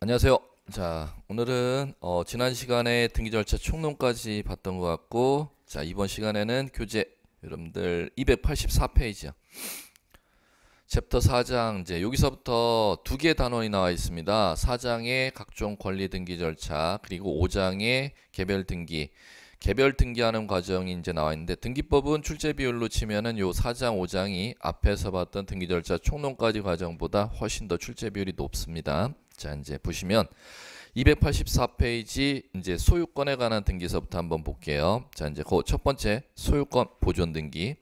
안녕하세요. 자, 오늘은 어, 지난 시간에 등기 절차 총론까지 봤던 것 같고, 자, 이번 시간에는 교재 여러분들 2 8 4페이지요 챕터 4장 이제 여기서부터 두개의 단원이 나와 있습니다. 4장의 각종 권리 등기 절차 그리고 5장의 개별 등기 개별 등기하는 과정이 이제 나와 있는데 등기법은 출제 비율로 치면은 요 4장 5장이 앞에서 봤던 등기 절차 총론까지 과정보다 훨씬 더 출제 비율이 높습니다. 자, 이제 보시면 284페이지 이제 소유권에 관한 등기서부터 한번 볼게요. 자, 이제 그첫 번째 소유권 보존 등기.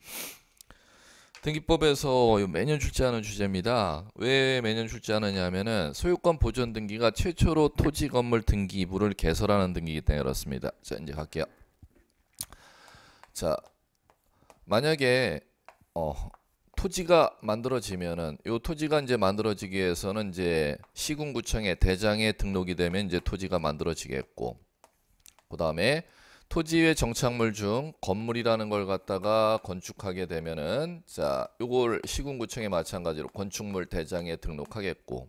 등기법에서 매년 출제하는 주제입니다. 왜 매년 출제하느냐면은 소유권 보존 등기가 최초로 토지 건물 등기 부를 개설하는 등기이기 때문에 그렇습니다. 자, 이제 갈게요. 자, 만약에 어 토지가 만들어지면은 요 토지가 이제 만들어지기 위해서는 이제 시군구청의 대장에 등록이 되면 이제 토지가 만들어지겠고 그 다음에 토지의 정착물 중 건물이라는 걸 갖다가 건축하게 되면은 자 요걸 시군구청에 마찬가지로 건축물 대장에 등록하겠고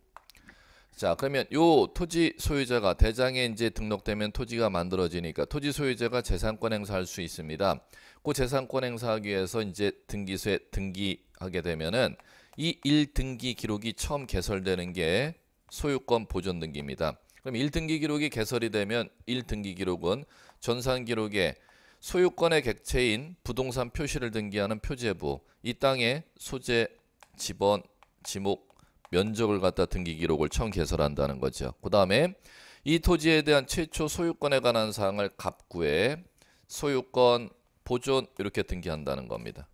자 그러면 요 토지 소유자가 대장에 이제 등록되면 토지가 만들어지니까 토지 소유자가 재산권 행사할 수 있습니다. 그 재산권 행사하기 위해서 이제 등기소에 등기 하게 되면은 이 1등기 기록이 처음 개설되는 게 소유권 보존 등기입니다. 그럼 1등기 기록이 개설이 되면 1등기 기록은 전산 기록에 소유권의 객체인 부동산 표시를 등기하는 표제부, 이 땅의 소재, 지번, 지목, 면적을 갖다 등기 기록을 처음 개설한다는 거죠. 그 다음에 이 토지에 대한 최초 소유권에 관한 사항을 갑구에 소유권, 보존 이렇게 등기한다는 겁니다.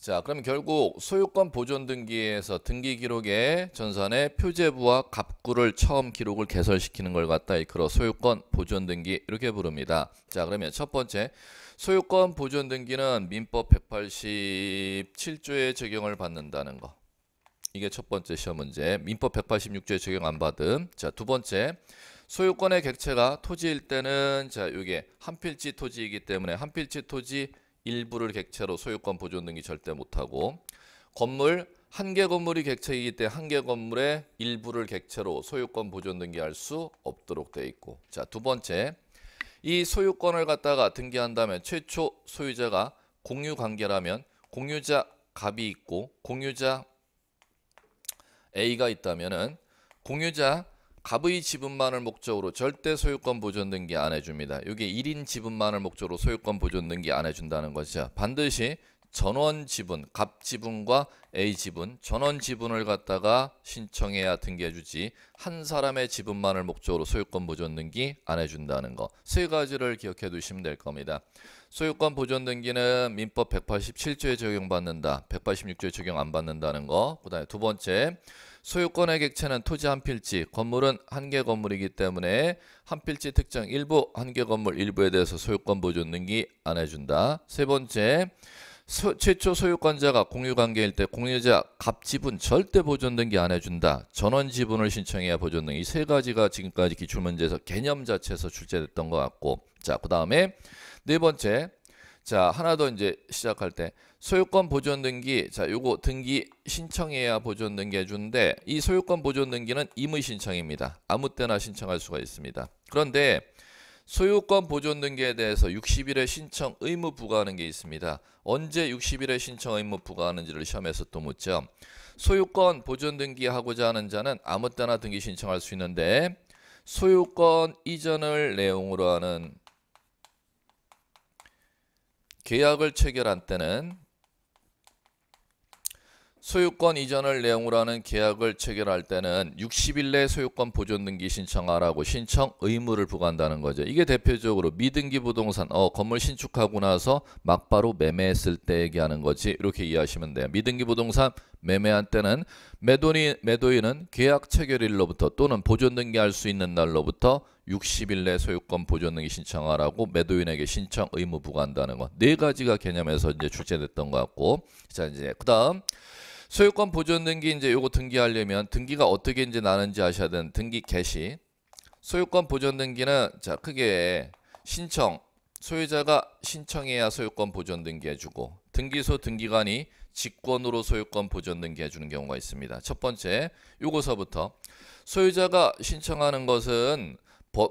자, 그럼 결국 소유권 보존 등기에서 등기 기록에 전산에 표제부와 갑구를 처음 기록을 개설시키는 걸 갖다 이끌어 소유권 보존 등기 이렇게 부릅니다. 자, 그러면 첫 번째 소유권 보존 등기는 민법 187조에 적용을 받는다는 거. 이게 첫 번째 시험 문제. 민법 186조에 적용 안 받음. 자, 두 번째. 소유권의 객체가 토지일 때는 자, 이게 한 필지 토지이기 때문에 한 필지 토지 일부를 객체로 소유권 보존 등이 절대 못하고 건물 한 개 건물이 객체이기 때문에 한 개 건물의 일부를 객체로 소유권 보존 등기할 수 없도록 돼 있고 자두 번째 이 소유권을 갖다가 등기한다면 최초 소유자가 공유 관계라면 공유자 갑이 있고 공유자 A가 있다면은 공유자 갑의 지분만을 목적으로 절대 소유권 보존 등기 안 해줍니다. 이게 1인 지분만을 목적으로 소유권 보존 등기 안 해준다는 것이죠. 반드시 전원 지분, 갑 지분과 A 지분, 전원 지분을 갖다가 신청해야 등기해주지 한 사람의 지분만을 목적으로 소유권 보존 등기 안 해준다는 거세 가지를 기억해 두시면 될 겁니다. 소유권 보존 등기는 민법 187조에 적용받는다, 186조에 적용 안 받는다는 거. 그다음에 두 번째 소유권의 객체는 토지 한 필지, 건물은 한 개 건물이기 때문에 한 필지 특정 일부, 한 개 건물 일부에 대해서 소유권 보존 등기 안 해준다. 세 번째, 소, 최초 소유권자가 공유관계일 때 공유자 갑지분 절대 보존 등기 안 해준다. 전원 지분을 신청해야 보존 등이 세 가지가 지금까지 기출문제에서 개념 자체에서 출제됐던 것 같고 자그 다음에 네 번째 자, 하나 더 이제 시작할 때 소유권 보존 등기. 자, 요거 등기 신청해야 보존 등기 해 주는데 이 소유권 보존 등기는 임의 신청입니다. 아무 때나 신청할 수가 있습니다. 그런데 소유권 보존 등기에 대해서 60일에 신청 의무 부과하는 게 있습니다. 언제 60일에 신청 의무 부과하는지를 시험에서 또 묻죠. 소유권 보존 등기하고자 하는 자는 아무 때나 등기 신청할 수 있는데 소유권 이전을 내용으로 하는 계약을 체결한 때는 소유권 이전을 내용으로 하는 계약을 체결할 때는 60일 내 소유권 보존 등기 신청하라고 신청 의무를 부과한다는 거죠. 이게 대표적으로 미등기 부동산 어 건물 신축하고 나서 막바로 매매했을 때 얘기하는 거지 이렇게 이해하시면 돼요. 미등기 부동산 매매한 때는 매도인, 매도인은 계약 체결일로부터 또는 보존 등기할 수 있는 날로부터 60일 내 소유권 보존 등기 신청하라고 매도인에게 신청 의무 부과한다는 것. 네 가지가 개념에서 이제 출제됐던 것 같고 자 이제 그다음 소유권 보존 등기 이제 요거 등기하려면 등기가 어떻게 이제 나는지 아셔야 되는 등기 개시. 소유권 보존 등기는 자 크게 신청 소유자가 신청해야 소유권 보존 등기해 주고 등기소 등기관이 직권으로 소유권 보존 등기해 주는 경우가 있습니다. 첫 번째 요거서부터 소유자가 신청하는 것은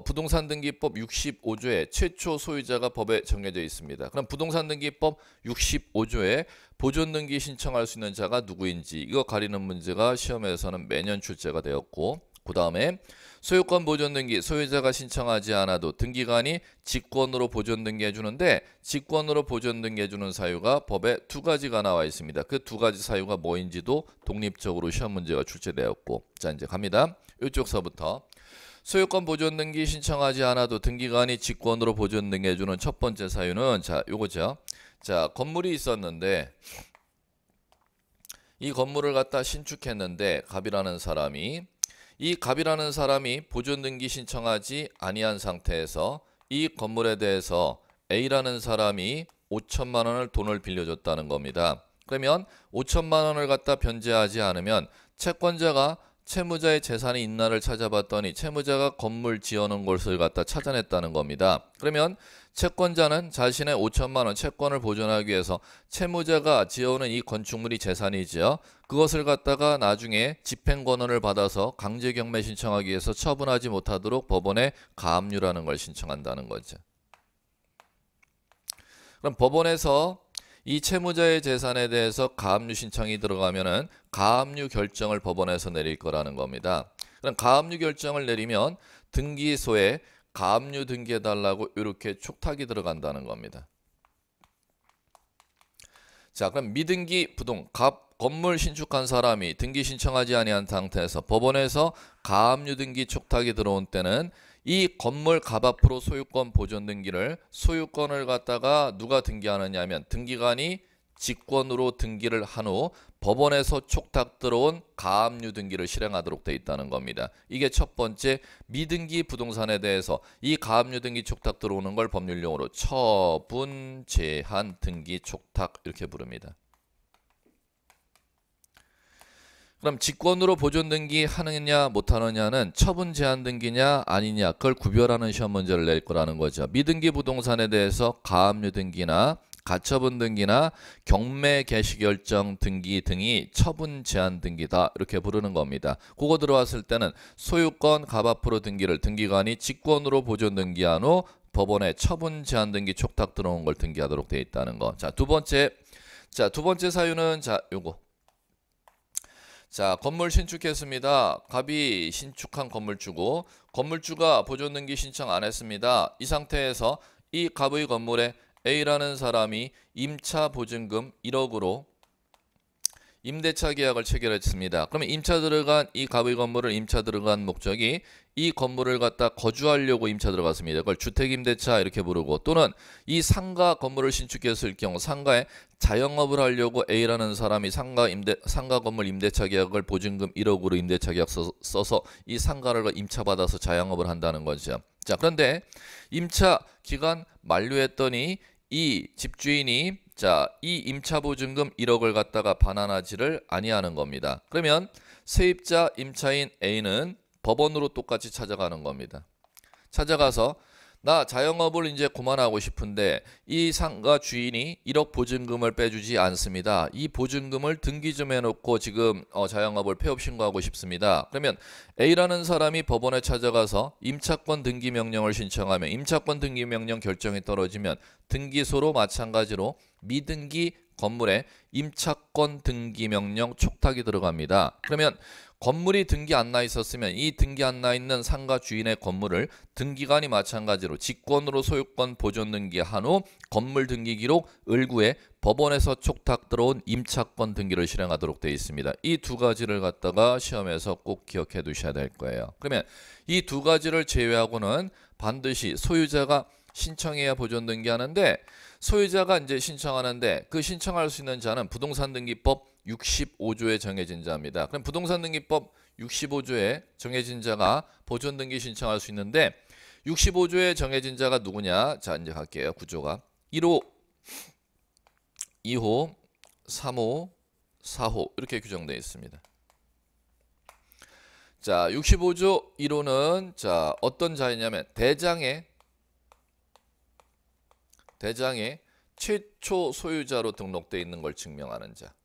부동산 등기법 65조에 최초 소유자가 법에 정해져 있습니다. 그럼 부동산 등기법 65조에 보존 등기 신청할 수 있는 자가 누구인지 이거 가리는 문제가 시험에서는 매년 출제가 되었고 그 다음에 소유권 보존 등기 소유자가 신청하지 않아도 등기관이 직권으로 보존 등기해 주는데 직권으로 보존 등기해 주는 사유가 법에 두 가지가 나와 있습니다. 그 두 가지 사유가 뭐인지도 독립적으로 시험 문제가 출제되었고 자 이제 갑니다. 이쪽서부터 소유권 보존 등기 신청하지 않아도 등기관이 직권으로 보존 등해주는첫 번째 사유는 자 요거죠. 자 건물이 있었는데 이 건물을 갖다 신축했는데 갑이라는 사람이 이 갑이라는 사람이 보존 등기 신청하지 아니한 상태에서 이 건물에 대해서 A라는 사람이 5천만 원을 돈을 빌려줬다는 겁니다. 그러면 5천만 원을 갖다 변제하지 않으면 채권자가 채무자의 재산이 있나를 찾아봤더니 채무자가 건물 지어놓은 곳을 갖다 찾아냈다는 겁니다. 그러면 채권자는 자신의 5천만 원 채권을 보존하기 위해서 채무자가 지어오는 이 건축물이 재산이지요. 그것을 갖다가 나중에 집행권원을 받아서 강제경매 신청하기 위해서 처분하지 못하도록 법원에 가압류라는 걸 신청한다는 거죠. 그럼 법원에서 이 채무자의 재산에 대해서 가압류 신청이 들어가면은 가압류 결정을 법원에서 내릴 거라는 겁니다. 그럼 가압류 결정을 내리면 등기소에 가압류 등기해달라고 이렇게 촉탁이 들어간다는 겁니다. 자 그럼 미등기 부동 갑 건물 신축한 사람이 등기 신청하지 아니한 상태에서 법원에서 가압류 등기 촉탁이 들어온 때는 이 건물 갑앞으로 소유권 보존 등기를 소유권을 갖다가 누가 등기하느냐 하면 등기관이 직권으로 등기를 한 후 법원에서 촉탁 들어온 가압류 등기를 실행하도록 돼 있다는 겁니다. 이게 첫 번째 미등기 부동산에 대해서 이 가압류 등기 촉탁 들어오는 걸 법률용어로 처분 제한 등기 촉탁 이렇게 부릅니다. 그럼 직권으로 보존 등기 하느냐 못 하느냐는 처분 제한 등기냐 아니냐 그걸 구별하는 시험 문제를 낼 거라는 거죠. 미등기 부동산에 대해서 가압류 등기나 가처분 등기나 경매 개시 결정 등기 등이 처분 제한 등기다 이렇게 부르는 겁니다. 그거 들어왔을 때는 소유권 갑앞으로 등기를 등기관이 직권으로 보존 등기한 후 법원에 처분 제한 등기 촉탁 들어온 걸 등기하도록 돼 있다는 거. 자, 두 번째. 자, 두 번째 사유는 자, 요거 자, 건물 신축했습니다. 갑이 신축한 건물주고 건물주가 보존등기 신청 안 했습니다. 이 상태에서 이 갑의 건물에 A라는 사람이 임차 보증금 1억으로 임대차 계약을 체결했습니다. 그러면 임차 들어간 이 갑의 건물을 임차 들어간 목적이 이 건물을 갖다 거주하려고 임차 들어갔습니다. 그걸 주택임대차 이렇게 부르고 또는 이 상가 건물을 신축했을 경우 상가에 자영업을 하려고 A라는 사람이 상가 임대 상가 건물 임대차 계약을 보증금 1억으로 임대차 계약 써서 이 상가를 임차받아서 자영업을 한다는 거죠. 자, 그런데 임차 기간 만료했더니 이 집주인이 자, 이 임차보증금 1억을 갖다가 반환하지를 아니하는 겁니다. 그러면 세입자 임차인 A는 법원으로 똑같이 찾아가는 겁니다. 찾아가서 나 자영업을 이제 그만하고 싶은데 이 상가 주인이 1억 보증금을 빼주지 않습니다. 이 보증금을 등기 좀 해놓고 지금 어, 자영업을 폐업 신고하고 싶습니다. 그러면 A라는 사람이 법원에 찾아가서 임차권 등기 명령을 신청하면 임차권 등기 명령 결정이 떨어지면 등기소로 마찬가지로 미등기 건물에 임차권 등기 명령 촉탁이 들어갑니다. 그러면 건물이 등기 안 나 있었으면 이 등기 안 나 있는 상가 주인의 건물을 등기관이 마찬가지로 직권으로 소유권 보존 등기한 후 건물 등기 기록 을구에 법원에서 촉탁 들어온 임차권 등기를 실행하도록 되어 있습니다. 이 두 가지를 갖다가 시험에서 꼭 기억해 두셔야 될 거예요. 그러면 이 두 가지를 제외하고는 반드시 소유자가 신청해야 보존 등기하는데 소유자가 이제 신청하는데 그 신청할 수 있는 자는 부동산 등기법 65조에 정해진 자입니다. 그럼 부동산 등기법 65조에 정해진 자가 보존 등기 신청할 수 있는데 65조에 정해진 자가 누구냐? 자, 이제 갈게요. 구조가 1호, 2호, 3호, 4호 이렇게 규정되어 있습니다. 자, 65조 1호는 자, 어떤 자이냐면 대장의 대장의 최초 소유자로 등록돼 있는 걸 증명하는 자.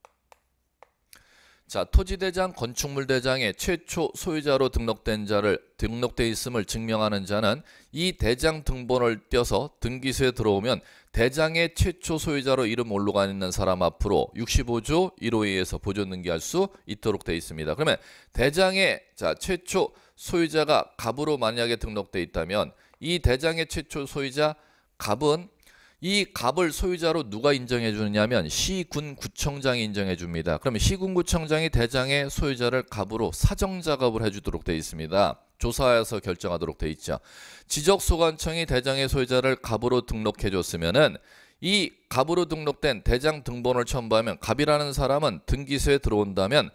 자, 토지대장, 건축물대장의 최초 소유자로 등록된 자를 등록돼 있음을 증명하는 자는 이 대장 등본을 떼서 등기소에 들어오면 대장의 최초 소유자로 이름 올로가 있는 사람 앞으로 65조 1호에서 보존 등기할 수 있도록 돼 있습니다. 그러면 대장의 자, 최초 소유자가 갑으로 만약에 등록돼 있다면 이 대장의 최초 소유자 갑은 이 갑을 소유자로 누가 인정해 주느냐면 시군구청장이 인정해 줍니다. 그러면 시군구청장이 대장의 소유자를 갑으로 사정작업을 해주도록 돼 있습니다. 조사해서 결정하도록 돼 있죠. 지적소관청이 대장의 소유자를 갑으로 등록해 줬으면은 이 갑으로 등록된 대장 등본을 첨부하면 갑이라는 사람은 등기소에 들어온다면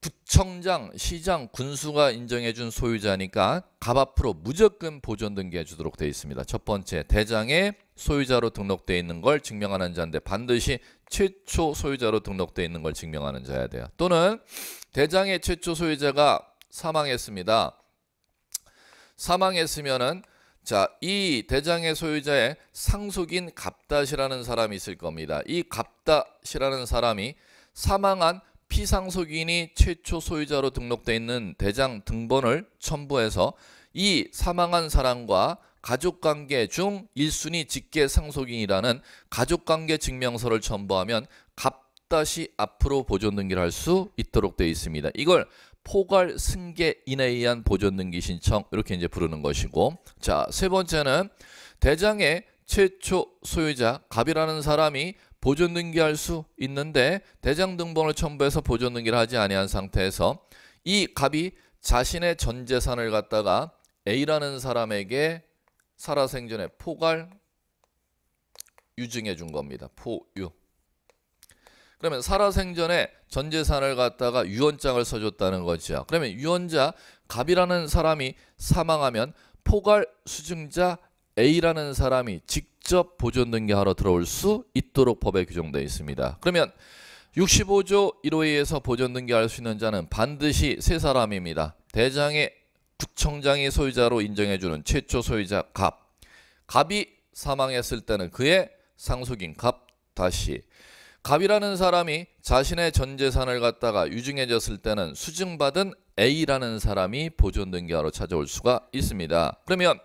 구청장, 시장, 군수가 인정해준 소유자니까 갑 앞으로 무조건 보존 등기해 주도록 되어 있습니다. 첫 번째 대장의 소유자로 등록되어 있는 걸 증명하는 자인데 반드시 최초 소유자로 등록되어 있는 걸 증명하는 자야 돼요. 또는 대장의 최초 소유자가 사망했습니다. 사망했으면은 자, 이 대장의 소유자의 상속인 갑닷이라는 사람이 있을 겁니다. 이 갑닷이라는 사람이 사망한 피상속인이 최초 소유자로 등록돼 있는 대장 등본을 첨부해서 이 사망한 사람과 가족관계 중 1순위 직계상속인이라는 가족관계 증명서를 첨부하면 값다시 앞으로 보존등기를 할 수 있도록 되어 있습니다. 이걸 포괄 승계인에 의한 보존등기 신청 이렇게 이제 부르는 것이고 자 세 번째는 대장의 최초 소유자 갑이라는 사람이 보존등기할 수 있는데 대장 등본을 첨부해서 보존등기를 하지 아니한 상태에서 이 갑이 자신의 전 재산을 갖다가 A라는 사람에게 살아생전에 포괄 유증해 준 겁니다. 포유. 그러면 살아생전에 전 재산을 갖다가 유언장을 써줬다는 거죠. 그러면 유언자 갑이라는 사람이 사망하면 포괄 수증자 A라는 사람이 직접 보존등기하러 들어올 수 있도록 법에 규정되어 있습니다. 그러면 65조 1호에서 보존등기할 수 있는 자는 반드시 세 사람입니다. 대장의 구청장이 소유자로 인정해주는 최초 소유자 갑. 갑이 사망했을 때는 그의 상속인 갑 다시. 갑이라는 사람이 자신의 전 재산을 갖다가 유증해졌을 때는 수증받은 A라는 사람이 보존등기하러 찾아올 수가 있습니다. 그러면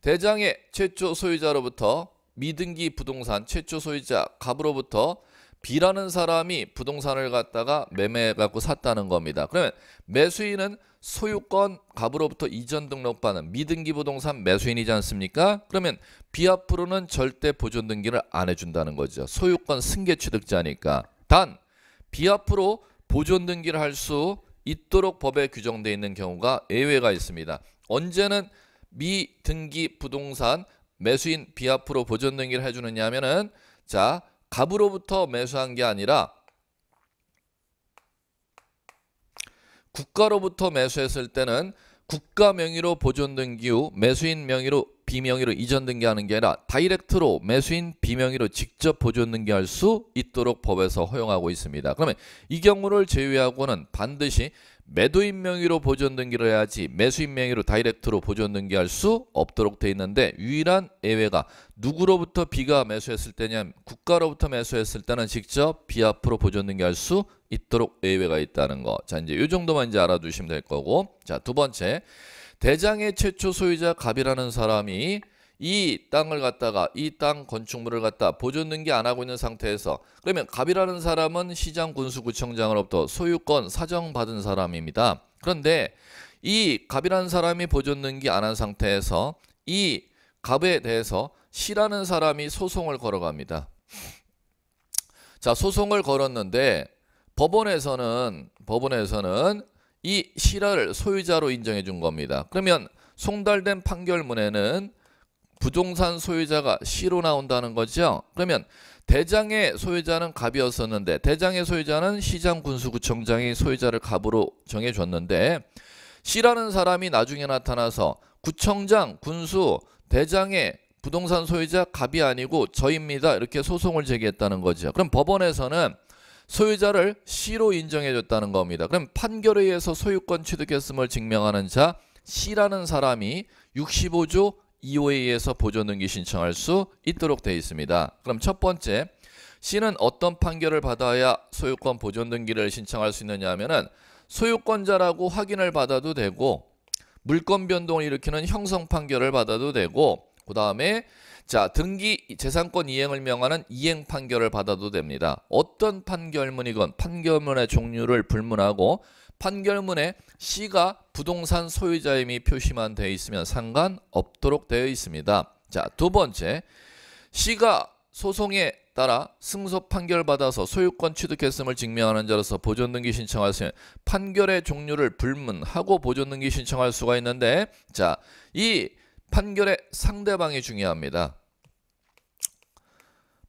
대장의 최초 소유자로부터 미등기 부동산 최초 소유자 갑으로부터 B라는 사람이 부동산을 갖다가 매매해 갖고 샀다는 겁니다. 그러면 매수인은 소유권 갑으로부터 이전 등록받은 미등기 부동산 매수인이지 않습니까? 그러면 B 앞으로는 절대 보존 등기를 안 해준다는 거죠. 소유권 승계 취득자니까. 단 B 앞으로 보존 등기를 할 수 있도록 법에 규정되어 있는 경우가 예외가 있습니다. 언제는 미등기 부동산 매수인 B 앞으로 보존 등기를 해주느냐 하면은 자 갑으로부터 매수한 게 아니라 국가로부터 매수했을 때는 국가 명의로 보존등기 후 매수인 명의로 비명의로 이전 등기하는 게 아니라 다이렉트로 매수인 비명의로 직접 보존 등기할 수 있도록 법에서 허용하고 있습니다. 그러면 이 경우를 제외하고는 반드시 매도인 명의로 보존 등기를 해야지 매수인 명의로 다이렉트로 보존 등기할 수 없도록 돼 있는데 유일한 예외가 누구로부터 비가 매수했을 때냐 국가로부터 매수했을 때는 직접 비 앞으로 보존 등기할 수 있도록 예외가 있다는 거. 자 이제 요 정도만 이제 알아두시면 될 거고 자 두 번째 대장의 최초 소유자 갑이라는 사람이 이 땅을 갖다가 이 땅 건축물을 갖다 보존등기 안 하고 있는 상태에서 그러면 갑이라는 사람은 시장 군수구청장으로부터 소유권 사정받은 사람입니다. 그런데 이 갑이라는 사람이 보존등기 안 한 상태에서 이 갑에 대해서 시라는 사람이 소송을 걸어갑니다. 자, 소송을 걸었는데 법원에서는 법원에서는 이 시라를 소유자로 인정해 준 겁니다. 그러면 송달된 판결문에는 부동산 소유자가 C로 나온다는 거죠. 그러면 대장의 소유자는 갑이었었는데 대장의 소유자는 시장 군수구청장이 소유자를 갑으로 정해줬는데 C라는 사람이 나중에 나타나서 구청장, 군수, 대장의 부동산 소유자 갑이 아니고 저입니다. 이렇게 소송을 제기했다는 거죠. 그럼 법원에서는 소유자를 C로 인정해줬다는 겁니다. 그럼 판결에 의해서 소유권 취득했음을 증명하는 자 C라는 사람이 65조 2호에의해서 보조등기 신청할 수 있도록 되어 있습니다. 그럼 첫 번째, C는 어떤 판결을 받아야 소유권 보존등기를 신청할 수 있느냐 하면은 소유권자라고 확인을 받아도 되고 물권 변동을 일으키는 형성 판결을 받아도 되고 그 다음에 자 등기 재산권 이행을 명하는 이행 판결을 받아도 됩니다. 어떤 판결문이건 판결문의 종류를 불문하고 판결문에 시가 부동산 소유자임이 표시만 되어 있으면 상관없도록 되어 있습니다. 자, 두 번째. C가 소송에 따라 승소 판결 받아서 소유권 취득했음을 증명하는 자로서 보존등기 신청하시면 판결의 종류를 불문하고 보존등기 신청할 수가 있는데 자, 이 판결의 상대방이 중요합니다.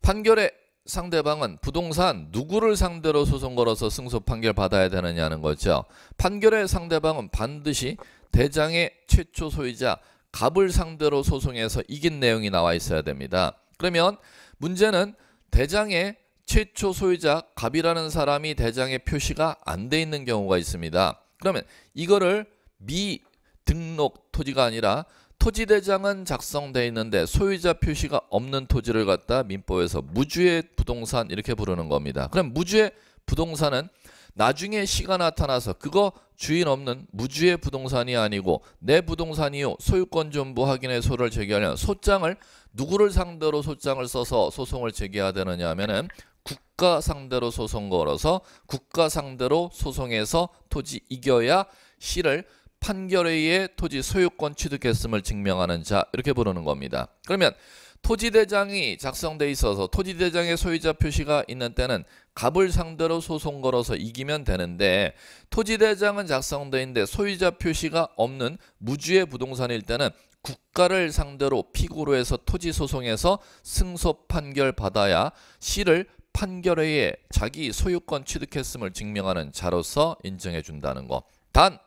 판결의 상대방은 부동산 누구를 상대로 소송 걸어서 승소 판결 받아야 되느냐는 거죠. 판결의 상대방은 반드시 대장의 최초 소유자 갑을 상대로 소송해서 이긴 내용이 나와 있어야 됩니다. 그러면 문제는 대장의 최초 소유자 갑이라는 사람이 대장에 표시가 안 돼 있는 경우가 있습니다. 그러면 이거를 미등록 토지가 아니라 토지대장은 작성돼 있는데 소유자 표시가 없는 토지를 갖다 민법에서 무주의 부동산 이렇게 부르는 겁니다. 그럼 무주의 부동산은 나중에 시가 나타나서 그거 주인 없는 무주의 부동산이 아니고 내 부동산이요 소유권 전부 확인의 소를 제기하려면 소장을 누구를 상대로 소장을 써서 소송을 제기해야 되느냐 하면은 국가 상대로 소송 걸어서 국가 상대로 소송해서 토지 이겨야 시를 판결에 의해 토지 소유권 취득했음을 증명하는 자 이렇게 부르는 겁니다. 그러면 토지대장이 작성돼 있어서 토지대장의 소유자 표시가 있는 때는 갑을 상대로 소송 걸어서 이기면 되는데 토지대장은 작성돼 있는데 소유자 표시가 없는 무주의 부동산일 때는 국가를 상대로 피고로 해서 토지 소송에서 승소 판결 받아야 시를 판결에 의해 자기 소유권 취득했음을 증명하는 자로서 인정해 준다는 것. 단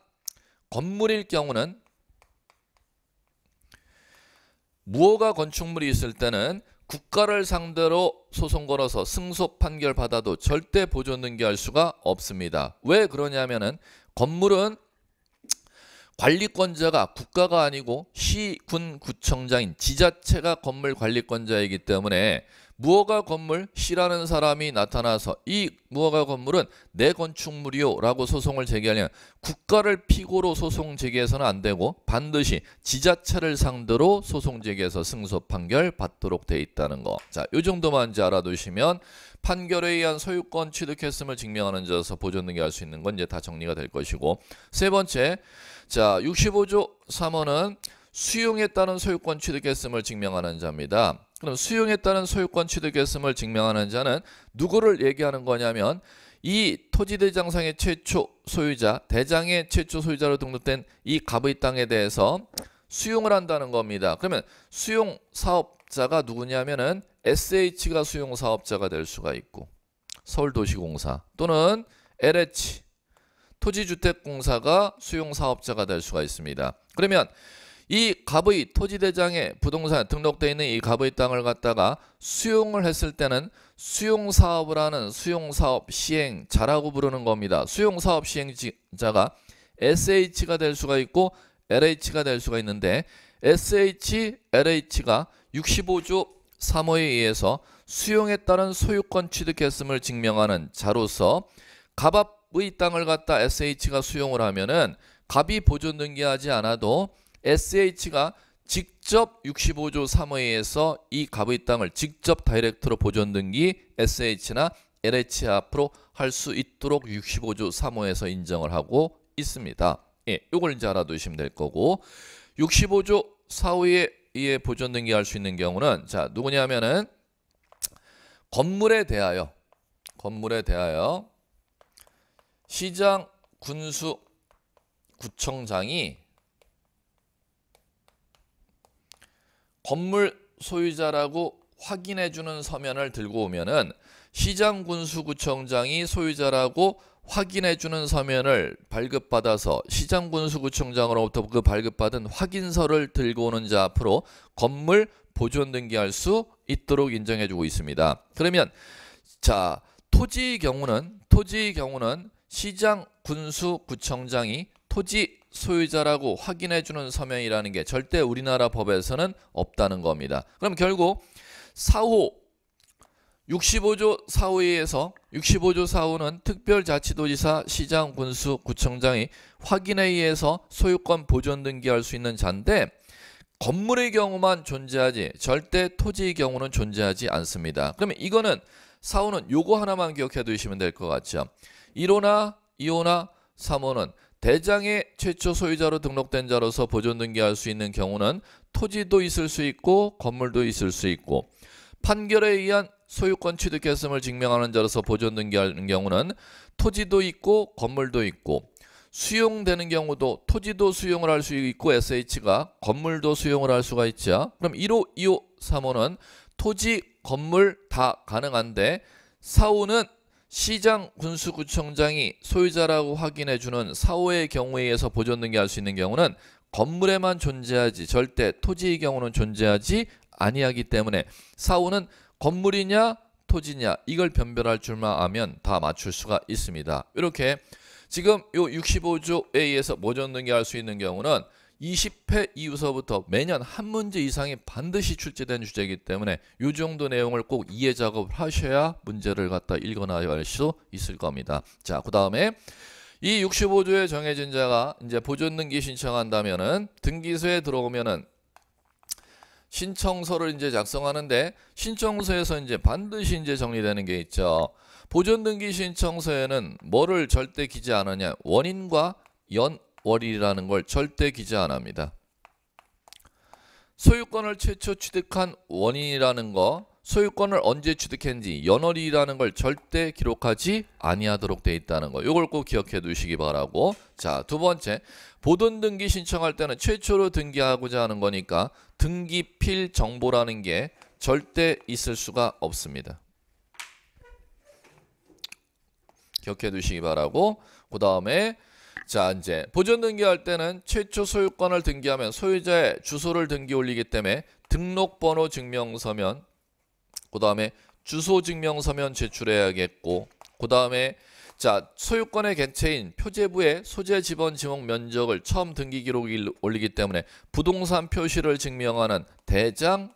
건물일 경우는 무허가 건축물이 있을 때는 국가를 상대로 소송 걸어서 승소 판결 받아도 절대 보존 등기할 수가 없습니다. 왜 그러냐면은 건물은 관리권자가 국가가 아니고 시, 군, 구청장인 지자체가 건물 관리권자이기 때문에 무허가 건물 C라는 사람이 나타나서 이 무허가 건물은 내 건축물이요 라고 소송을 제기하려면 국가를 피고로 소송 제기해서는 안 되고 반드시 지자체를 상대로 소송 제기해서 승소 판결 받도록 돼 있다는 거. 자, 요 정도만 이제 알아두시면 판결에 의한 소유권 취득했음을 증명하는 점에서 보존 등기할 수 있는 건 이제 다 정리가 될 것이고 세 번째 자 65조 3호는 수용에 따른 소유권 취득했음을 증명하는 자입니다. 그럼 수용했다는 소유권 취득했음을 증명하는 자는 누구를 얘기하는 거냐면 이 토지대장상의 최초 소유자, 대장의 최초 소유자로 등록된 이 갑의 땅에 대해서 수용을 한다는 겁니다. 그러면 수용 사업자가 누구냐면은 SH가 수용 사업자가 될 수가 있고 서울도시공사 또는 LH 토지주택공사가 수용 사업자가 될 수가 있습니다. 그러면 이 갑의 토지대장에 부동산 등록되어 있는 이 갑의 땅을 갖다가 수용을 했을 때는 수용사업을 하는 수용사업 시행자라고 부르는 겁니다. 수용사업 시행자가 SH가 될 수가 있고 LH가 될 수가 있는데 SH, LH가 65조 3호에 의해서 수용에 따른 소유권 취득했음을 증명하는 자로서 갑의 땅을 갖다 SH가 수용을 하면은 갑이 보존 등기하지 않아도 SH가 직접 65조 3호에서 이 갑의 땅을 직접 다이렉트로 보존 등기 SH나 LH 앞으로 할 수 있도록 65조 3호에서 인정을 하고 있습니다. 예, 이걸 이제 알아두시면 될 거고 65조 4호에 의해 보존 등기할 수 있는 경우는 자 누구냐면은 건물에 대하여 건물에 대하여 시장 군수 구청장이 건물 소유자라고 확인해 주는 서면을 들고 오면은 시장 군수구청장이 소유자라고 확인해 주는 서면을 발급받아서 시장 군수구청장으로부터 그 발급받은 확인서를 들고 오는 자 앞으로 건물 보존 등기할 수 있도록 인정해 주고 있습니다. 그러면 자, 토지 경우는 토지 경우는 시장 군수구청장이 토지 소유자라고 확인해주는 서명이라는 게 절대 우리나라 법에서는 없다는 겁니다. 그럼 결국 사후 65조 사후에서 65조 사후는 특별자치도지사, 시장, 군수, 구청장이 확인에 의해서 소유권 보존 등기할 수 있는 자인데 건물의 경우만 존재하지 절대 토지의 경우는 존재하지 않습니다. 그러면 이거는 사후는 요거 하나만 기억해 두시면 될 것 같죠. 1호나 2호나 3호는 대장의 최초 소유자로 등록된 자로서 보존 등기할 수 있는 경우는 토지도 있을 수 있고 건물도 있을 수 있고 판결에 의한 소유권 취득했음을 증명하는 자로서 보존 등기하는 경우는 토지도 있고 건물도 있고 수용되는 경우도 토지도 수용을 할 수 있고 SH가 건물도 수용을 할 수가 있죠. 그럼 1호, 2호, 3호는 토지, 건물 다 가능한데 4호는 시장 군수구청장이 소유자라고 확인해주는 사호의 경우에서 보존등기할 수 있는 경우는 건물에만 존재하지 절대 토지의 경우는 존재하지 아니하기 때문에 사호는 건물이냐 토지냐 이걸 변별할 줄만 알면 다 맞출 수가 있습니다. 이렇게 지금 요 65조 A에서 보존등기할 수 있는 경우는 20회 이후서부터 매년 한 문제 이상이 반드시 출제된 주제이기 때문에 이 정도 내용을 꼭 이해 작업을 하셔야 문제를 갖다 읽어나알수 있을 겁니다. 자, 그 다음에 이 65조에 정해진 자가 이제 보존등기 신청한다면은 등기소에 들어오면은 신청서를 이제 작성하는데 신청서에서 이제 반드시 이제 정리되는 게 있죠. 보존등기 신청서에는 뭐를 절대 기재 안 하냐? 원인과 연 월일이라는 걸 절대 기재 안 합니다. 소유권을 최초 취득한 원인이라는 거 소유권을 언제 취득했는지 연월이라는 걸 절대 기록하지 아니하도록 돼 있다는 거 이걸 꼭 기억해 두시기 바라고 자두 번째 보존 등기 신청할 때는 최초로 등기하고자 하는 거니까 등기필 정보라는 게 절대 있을 수가 없습니다 기억해 두시기 바라고 그 다음에 자 이제 보존 등기할 때는 최초 소유권을 등기하면 소유자의 주소를 등기 올리기 때문에 등록번호 증명서면 그 다음에 주소 증명서면 제출해야겠고 그 다음에 자 소유권의 개체인 표제부에 소재 지번 지목 면적을 처음 등기 기록이 올리기 때문에 부동산 표시를 증명하는 대장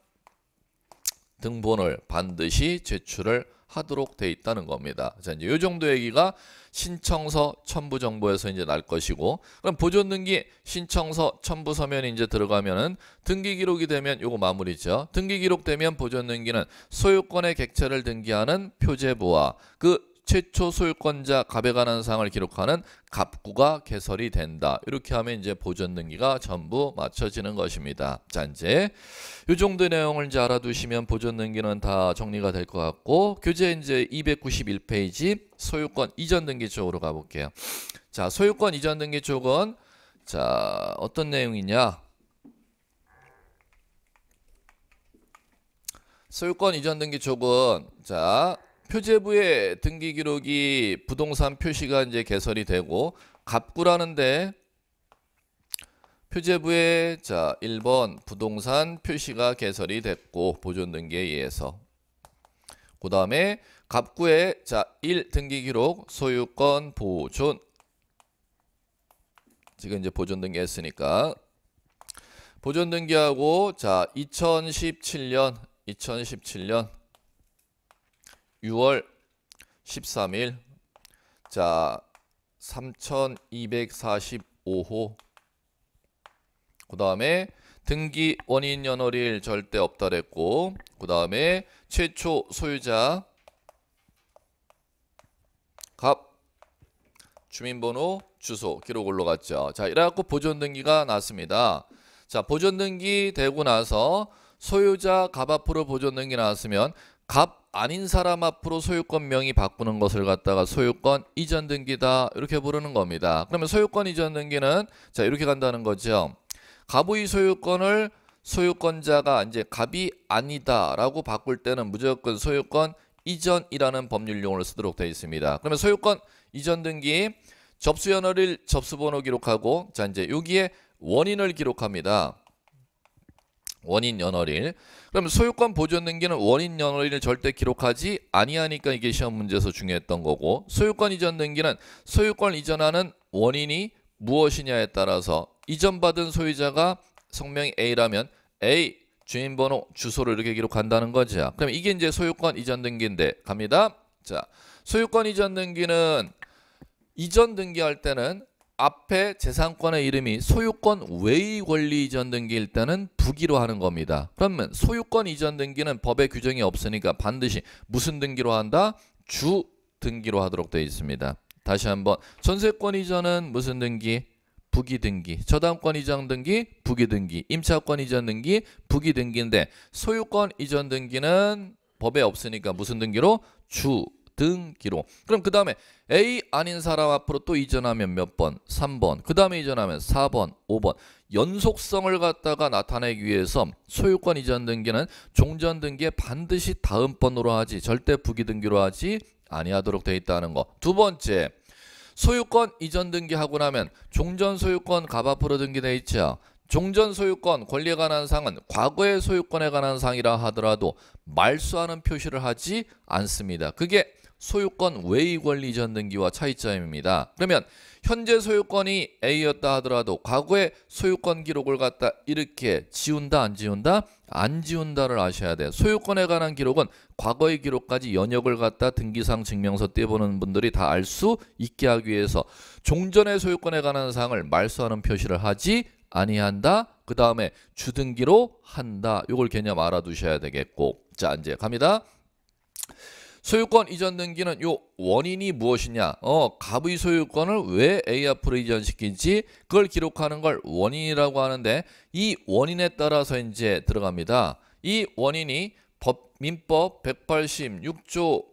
등본을 반드시 제출을 하도록 돼 있다는 겁니다. 자, 이제 이 정도 얘기가 신청서 첨부 정보에서 이제 날 것이고 그럼 보존 등기 신청서 첨부 서면이 제 들어가면은 등기 기록이 되면 요거 마무리죠. 등기 기록 되면 보존 등기는 소유권의 객체를 등기하는 표제부와 그 최초 소유권자 갑에 관한 사항을 기록하는 갑구가 개설이 된다. 이렇게 하면 이제 보존 등기가 전부 맞춰지는 것입니다. 자, 이제 요 정도 내용을 이제 알아두시면 보존 등기는 다 정리가 될 것 같고 교재 이제 291페이지 소유권 이전 등기 쪽으로 가 볼게요. 자, 소유권 이전 등기 쪽은 자, 어떤 내용이냐? 소유권 이전 등기 쪽은 자, 표제부의 등기 기록이 부동산 표시가 이제 개설이 되고 갑구라는데 표제부에 자 1번 부동산 표시가 개설이 됐고 보존 등기에 의해서 그 다음에 갑구에 자1 등기 기록 소유권 보존 지금 이제 보존 등기 했으니까 보존 등기하고 자 2017년 2017년 6월 13일 자 3245호 그 다음에 등기 원인 연월일 절대 없다 그랬고 그 다음에 최초 소유자 갑 주민번호 주소 기록 올라갔죠 자 이래갖고 보존등기가 났습니다 자 보존등기 되고 나서 소유자 갑 앞으로 보존등기 나왔으면 갑 아닌 사람 앞으로 소유권 명의 바꾸는 것을 갖다가 소유권 이전 등기다 이렇게 부르는 겁니다. 그러면 소유권 이전 등기는 자 이렇게 간다는 거죠. 갑의 소유권을 소유권자가 이제 갑이 아니다라고 바꿀 때는 무조건 소유권 이전이라는 법률 용어를 쓰도록 되어 있습니다. 그러면 소유권 이전 등기 접수연월일 접수번호 기록하고 자 이제 여기에 원인을 기록합니다. 원인 연월일. 그럼 소유권 보존 등기는 원인 연월일을 절대 기록하지 아니하니까 이게 시험 문제에서 중요했던 거고 소유권 이전 등기는 소유권 이전하는 원인이 무엇이냐에 따라서 이전받은 소유자가 성명이 A라면 A 주민번호 주소를 이렇게 기록한다는 거죠. 그럼 이게 이제 소유권 이전 등기인데 갑니다. 자, 소유권 이전 등기는 이전 등기할 때는 앞에 재산권의 이름이 소유권 외의 권리 이전 등기 일단은 부기로 하는 겁니다. 그러면 소유권 이전 등기는 법의 규정이 없으니까 반드시 무슨 등기로 한다? 주 등기로 하도록 되어 있습니다. 다시 한번 전세권 이전은 무슨 등기? 부기 등기, 저당권 이전 등기, 부기 등기, 임차권 이전 등기, 부기 등기인데 소유권 이전 등기는 법에 없으니까 무슨 등기로? 주 등기로. 그럼 그 다음에 A 아닌 사람 앞으로 또 이전하면 몇 번? 3번. 그 다음에 이전하면 4번, 5번. 연속성을 갖다가 나타내기 위해서 소유권 이전 등기는 종전 등기에 반드시 다음 번으로 하지 절대 부기 등기로 하지 아니하도록 돼 있다는 거. 두 번째. 소유권 이전 등기하고 나면 종전 소유권 갑 앞으로 등기돼 있죠. 종전 소유권 권리에 관한 사항은 과거의 소유권에 관한 사항이라 하더라도 말소하는 표시를 하지 않습니다. 그게 소유권 외의 권리 전 등기와 차이점입니다. 그러면 현재 소유권이 A였다 하더라도 과거의 소유권 기록을 갖다 이렇게 지운다 안 지운다 안 지운다를 아셔야 돼요. 소유권에 관한 기록은 과거의 기록까지 연역을 갖다 등기상 증명서 떼보는 분들이 다 알 수 있게 하기 위해서 종전의 소유권에 관한 사항을 말소하는 표시를 하지 아니한다. 그 다음에 주등기로 한다. 이걸 개념 알아두셔야 되겠고 자 이제 갑니다. 소유권 이전 등기는 요 원인이 무엇이냐? 어, 갑의 소유권을 왜 A 앞으로 이전시킨지 그걸 기록하는 걸 원인이라고 하는데 이 원인에 따라서 이제 들어갑니다. 이 원인이 법 민법 186조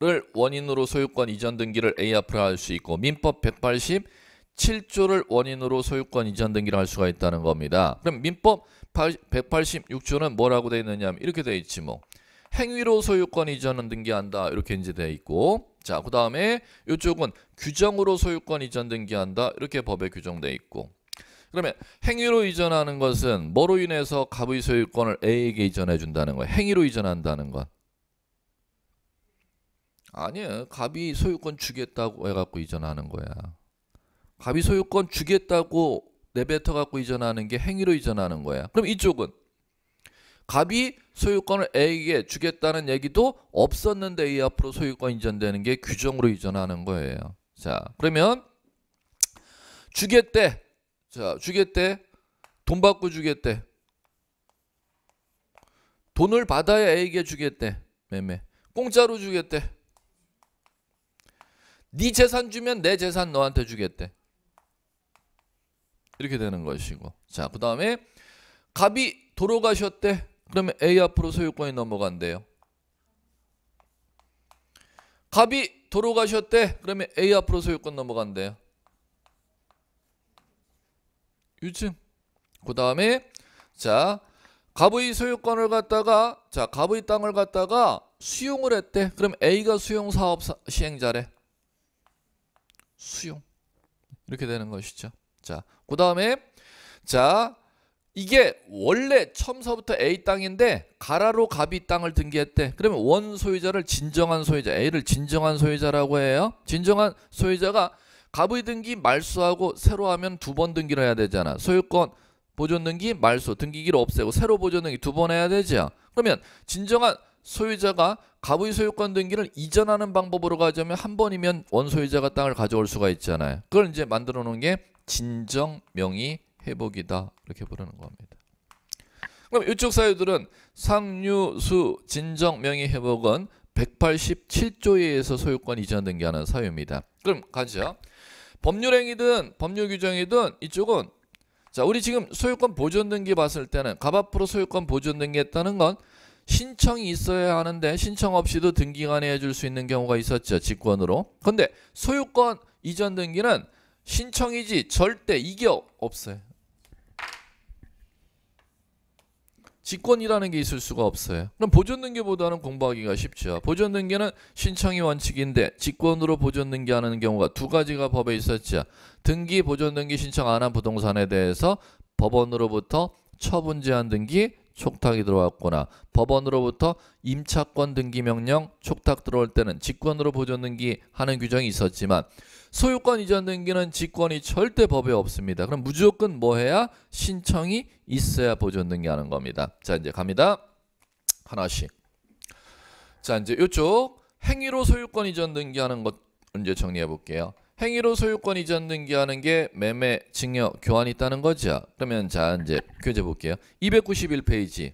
를 원인으로 소유권 이전 등기를 A 앞으로 할 수 있고 민법 187조를 원인으로 소유권 이전 등기를 할 수가 있다는 겁니다. 그럼 민법 186조는 뭐라고 되어 있느냐 하면 이렇게 되어 있지 뭐. 행위로 소유권 이전은 등기한다 이렇게 이제 되어 있고 자 그 다음에 이쪽은 규정으로 소유권 이전 등기한다 이렇게 법에 규정되어 있고 그러면 행위로 이전하는 것은 뭐로 인해서 갑의 소유권을 A에게 이전해 준다는 거예요 행위로 이전한다는 것 아니에요 갑이 소유권 주겠다고 해갖고 이전하는 거야 갑이 소유권 주겠다고 내뱉어 갖고 이전하는 게 행위로 이전하는 거야. 그럼 이쪽은 갑이 소유권을 A에게 주겠다는 얘기도 없었는데 이 앞으로 소유권 이전되는 게 규정으로 이전하는 거예요. 자, 그러면 주겠대. 자, 주겠대. 돈 받고 주겠대. 돈을 받아야 A에게 주겠대. 매매. 공짜로 주겠대. 네 재산 주면 내 재산 너한테 주겠대. 이렇게 되는 것이고 자 그 다음에 갑이 도로 가셨대 그러면 A 앞으로 소유권이 넘어간대요 갑이 도로 가셨대 그러면 A 앞으로 소유권 넘어간대요 유증 그 다음에 자 갑의 소유권을 갖다가 자 갑의 땅을 갖다가 수용을 했대 그럼 A가 수용 사업 시행자래 수용 이렇게 되는 것이죠 자그 다음에 자 이게 원래 처음서부터 A 땅인데 가라로 갑이 땅을 등기했대. 그러면 원 소유자를 진정한 소유자, A를 진정한 소유자라고 해요. 진정한 소유자가 갑의 등기 말소하고 새로 하면 두 번 등기를 해야 되잖아. 소유권 보존 등기 말소 등기기를 없애고 새로 보존 등기 두 번 해야 되죠. 그러면 진정한 소유자가 갑의 소유권 등기를 이전하는 방법으로 가자면 한 번이면 원소유자가 땅을 가져올 수가 있잖아요. 그걸 이제 만들어 놓은 게 진정 명의 회복이다 이렇게 부르는 겁니다. 그럼 이쪽 사유들은 상류수 진정 명의 회복은 187조에 의해서 소유권 이전 등기하는 사유입니다. 그럼 가죠. 법률행위든 법률 규정이든 이쪽은 자 우리 지금 소유권 보존 등기 봤을 때는 갑앞으로 소유권 보존 등기했다는 건 신청이 있어야 하는데 신청 없이도 등기관에 해줄 수 있는 경우가 있었죠 직권으로 근데 소유권 이전 등기는 신청이지 절대 이겨 없어요. 직권이라는 게 있을 수가 없어요. 그럼 보존등기보다는 공부하기가 쉽죠. 보존등기는 신청이 원칙인데 직권으로 보존등기하는 경우가 두 가지가 법에 있었죠. 등기 보존등기 신청 안 한 부동산에 대해서 법원으로부터 처분 제한 등기 촉탁이 들어왔거나 법원으로부터 임차권 등기 명령 촉탁 들어올 때는 직권으로 보존 등기하는 규정이 있었지만 소유권 이전 등기는 직권이 절대 법에 없습니다. 그럼 무조건 뭐 해야 신청이 있어야 보존 등기하는 겁니다. 자 이제 갑니다. 하나씩. 자 이제 이쪽 행위로 소유권 이전 등기하는 것 이제 정리해 볼게요. 행위로 소유권 이전 등기하는 게 매매, 증여, 교환이 있다는 거죠. 그러면 자 이제 교재 볼게요. 291페이지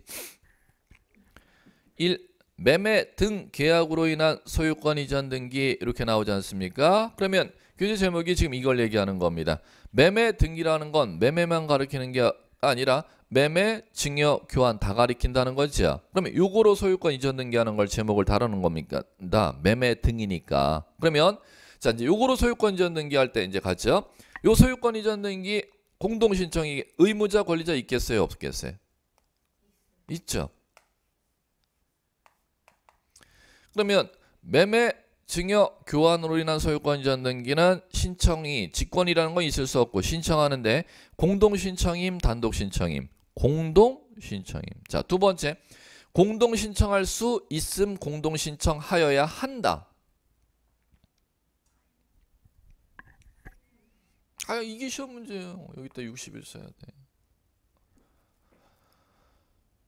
1. 매매 등 계약으로 인한 소유권 이전 등기 이렇게 나오지 않습니까? 그러면 교재 제목이 지금 이걸 얘기하는 겁니다. 매매 등기라는 건 매매만 가리키는 게 아니라 매매, 증여, 교환 다 가리킨다는 거죠. 그러면 요거로 소유권 이전 등기하는 걸 제목을 다루는 겁니까? 다 매매 등이니까. 그러면 자, 이제 요거로 소유권 이전 등기 할 때 이제 가죠. 요 소유권 이전 등기 공동 신청이 의무자 권리자 있겠어요, 없겠어요? 있죠. 그러면 매매 증여 교환으로 인한 소유권 이전 등기는 신청이 직권이라는 건 있을 수 없고 신청하는데 공동 신청임 단독 신청임 공동 신청임 자 두 번째 공동 신청할 수 있음 공동 신청하여야 한다 아 이게 시험 문제예요. 여기다 60을 써야 돼.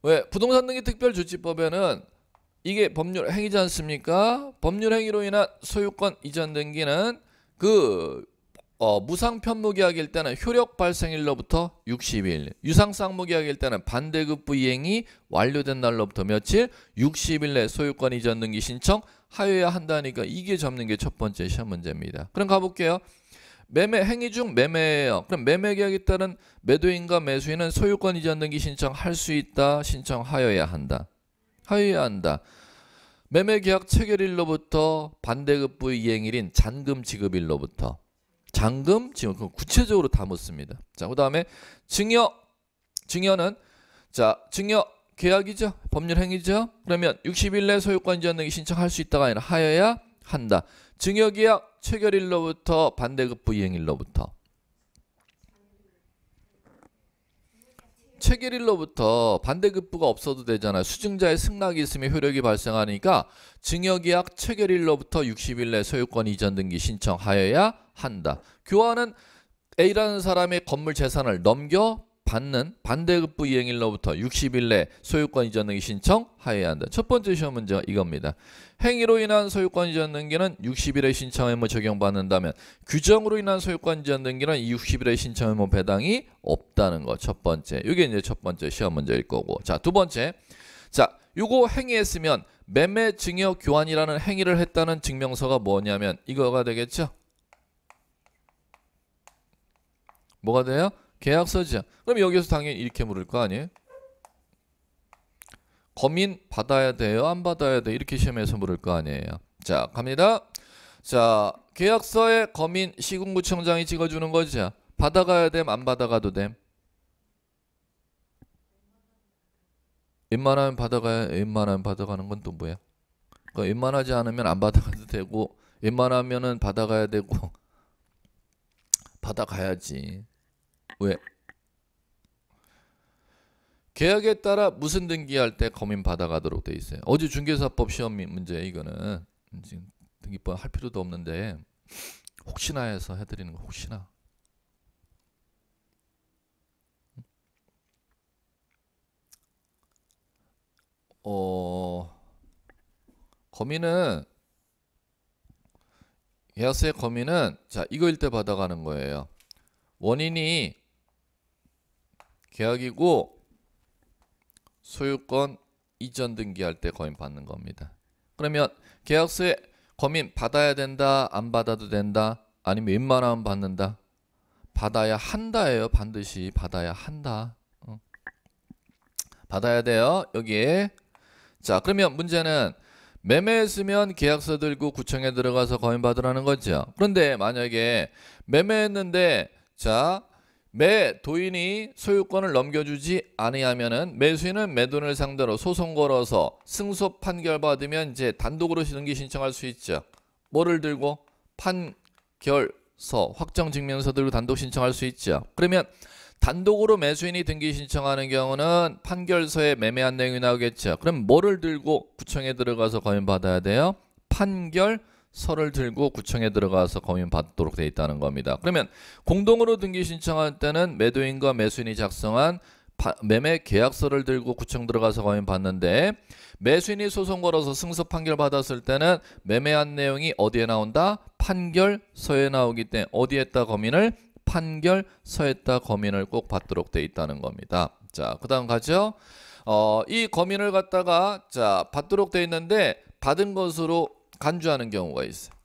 왜? 부동산 등기 특별조치법에는 이게 법률 행위지 않습니까? 법률 행위로 인한 소유권 이전 등기는 그 어, 무상 편무계약일 때는 효력 발생일로부터 60일, 유상쌍무계약일 때는 반대급부 이행이 완료된 날로부터 며칠, 60일 내 소유권 이전 등기 신청 하여야 한다니까 이게 잡는 게 첫 번째 시험 문제입니다. 그럼 가볼게요. 매매 행위 중 매매예요. 그럼 매매 계약에 따른 매도인과 매수인은 소유권이전등기 신청할 수 있다. 신청하여야 한다. 하여야 한다. 매매 계약 체결일로부터 반대급부 이행일인 잔금 지급일로부터 잔금 지금 그 구체적으로 다 묻습니다. 자, 그다음에 증여 증여는 자, 증여 계약이죠. 법률 행위죠. 그러면 60일 내소유권이전등기 신청할 수 있다가 아니라 하여야 한다. 증여계약 체결일로부터 반대급부 이행일로부터 체결일로부터 반대급부가 없어도 되잖아요. 수증자의 승낙이 있으면 효력이 발생하니까 증여계약 체결일로부터 60일 내 소유권 이전 등기 신청하여야 한다. 교환은 A라는 사람의 건물 재산을 넘겨 받는 반대급부 이행일로부터 60일 내 소유권 이전 등기 신청 하여야 한다. 첫 번째 시험 문제 이겁니다. 행위로 인한 소유권 이전 등기는 60일의 신청 의무 적용받는다면 규정으로 인한 소유권 이전 등기는 60일의 신청 의무 배당이 없다는 거 첫 번째. 이게 이제 첫 번째 시험 문제일 거고. 자, 두 번째. 자, 요거 행위했으면 매매 증여 교환이라는 행위를 했다는 증명서가 뭐냐면 이거가 되겠죠? 뭐가 돼요? 계약서죠. 그럼 여기서 당연히 이렇게 물을 거 아니에요? 거민 받아야 돼요? 안 받아야 돼? 이렇게 시험에서 물을 거 아니에요. 자, 갑니다. 자, 계약서에 거민 시군구청장이 찍어주는 거죠. 받아가야 됨? 안 받아가도 됨? 웬만하면 받아가야 웬만하면 받아가는 건 또 뭐야? 그러니까 웬만하지 않으면 안 받아가도 되고 웬만하면은 받아가야 되고 받아가야지. 왜? 계약에 따라 무슨 등기할 때 검인 받아가도록 돼 있어요. 어제 중개사법 시험 문제 이거는 지금 등기법 할 필요도 없는데 혹시나 해서 해드리는 거 혹시나. 어 거미는 계약서의 거미는 자 이거일 때 받아가는 거예요. 원인이 계약이고 소유권 이전 등기할 때 거인 받는 겁니다. 그러면 계약서에 거민 받아야 된다 안 받아도 된다 아니면 웬만하면 받는다 받아야 한다예요 반드시 받아야 한다 어. 받아야 돼요 여기에 자 그러면 문제는 매매했으면 계약서 들고 구청에 들어가서 거인 받으라는 거죠 그런데 만약에 매매했는데 자매 도인이 소유권을 넘겨주지 아니하면은 매수인은 매도인을 상대로 소송 걸어서 승소 판결 받으면 이제 단독으로 신기 신청할 수 있죠. 뭐를 들고 판결서 확정 증명서 들고 단독 신청할 수 있죠. 그러면 단독으로 매수인이 등기 신청하는 경우는 판결서에 매매한 내용이 나오겠죠. 그럼 뭐를 들고 구청에 들어가서 검인 받아야 돼요? 판결 서를 들고 구청에 들어가서 검인 받도록 되어 있다는 겁니다. 그러면 공동으로 등기 신청할 때는 매도인과 매수인이 작성한 매매 계약서를 들고 구청 들어가서 검인 받는데 매수인이 소송 걸어서 승소 판결 받았을 때는 매매한 내용이 어디에 나온다? 판결서에 나오기 때문에 어디에다 검인을 판결서에다 검인을 꼭 받도록 돼 있다는 겁니다. 자, 그다음 가죠. 어, 이 검인을 갖다가 자 받도록 돼 있는데 받은 것으로 간주하는 경우가 있어요.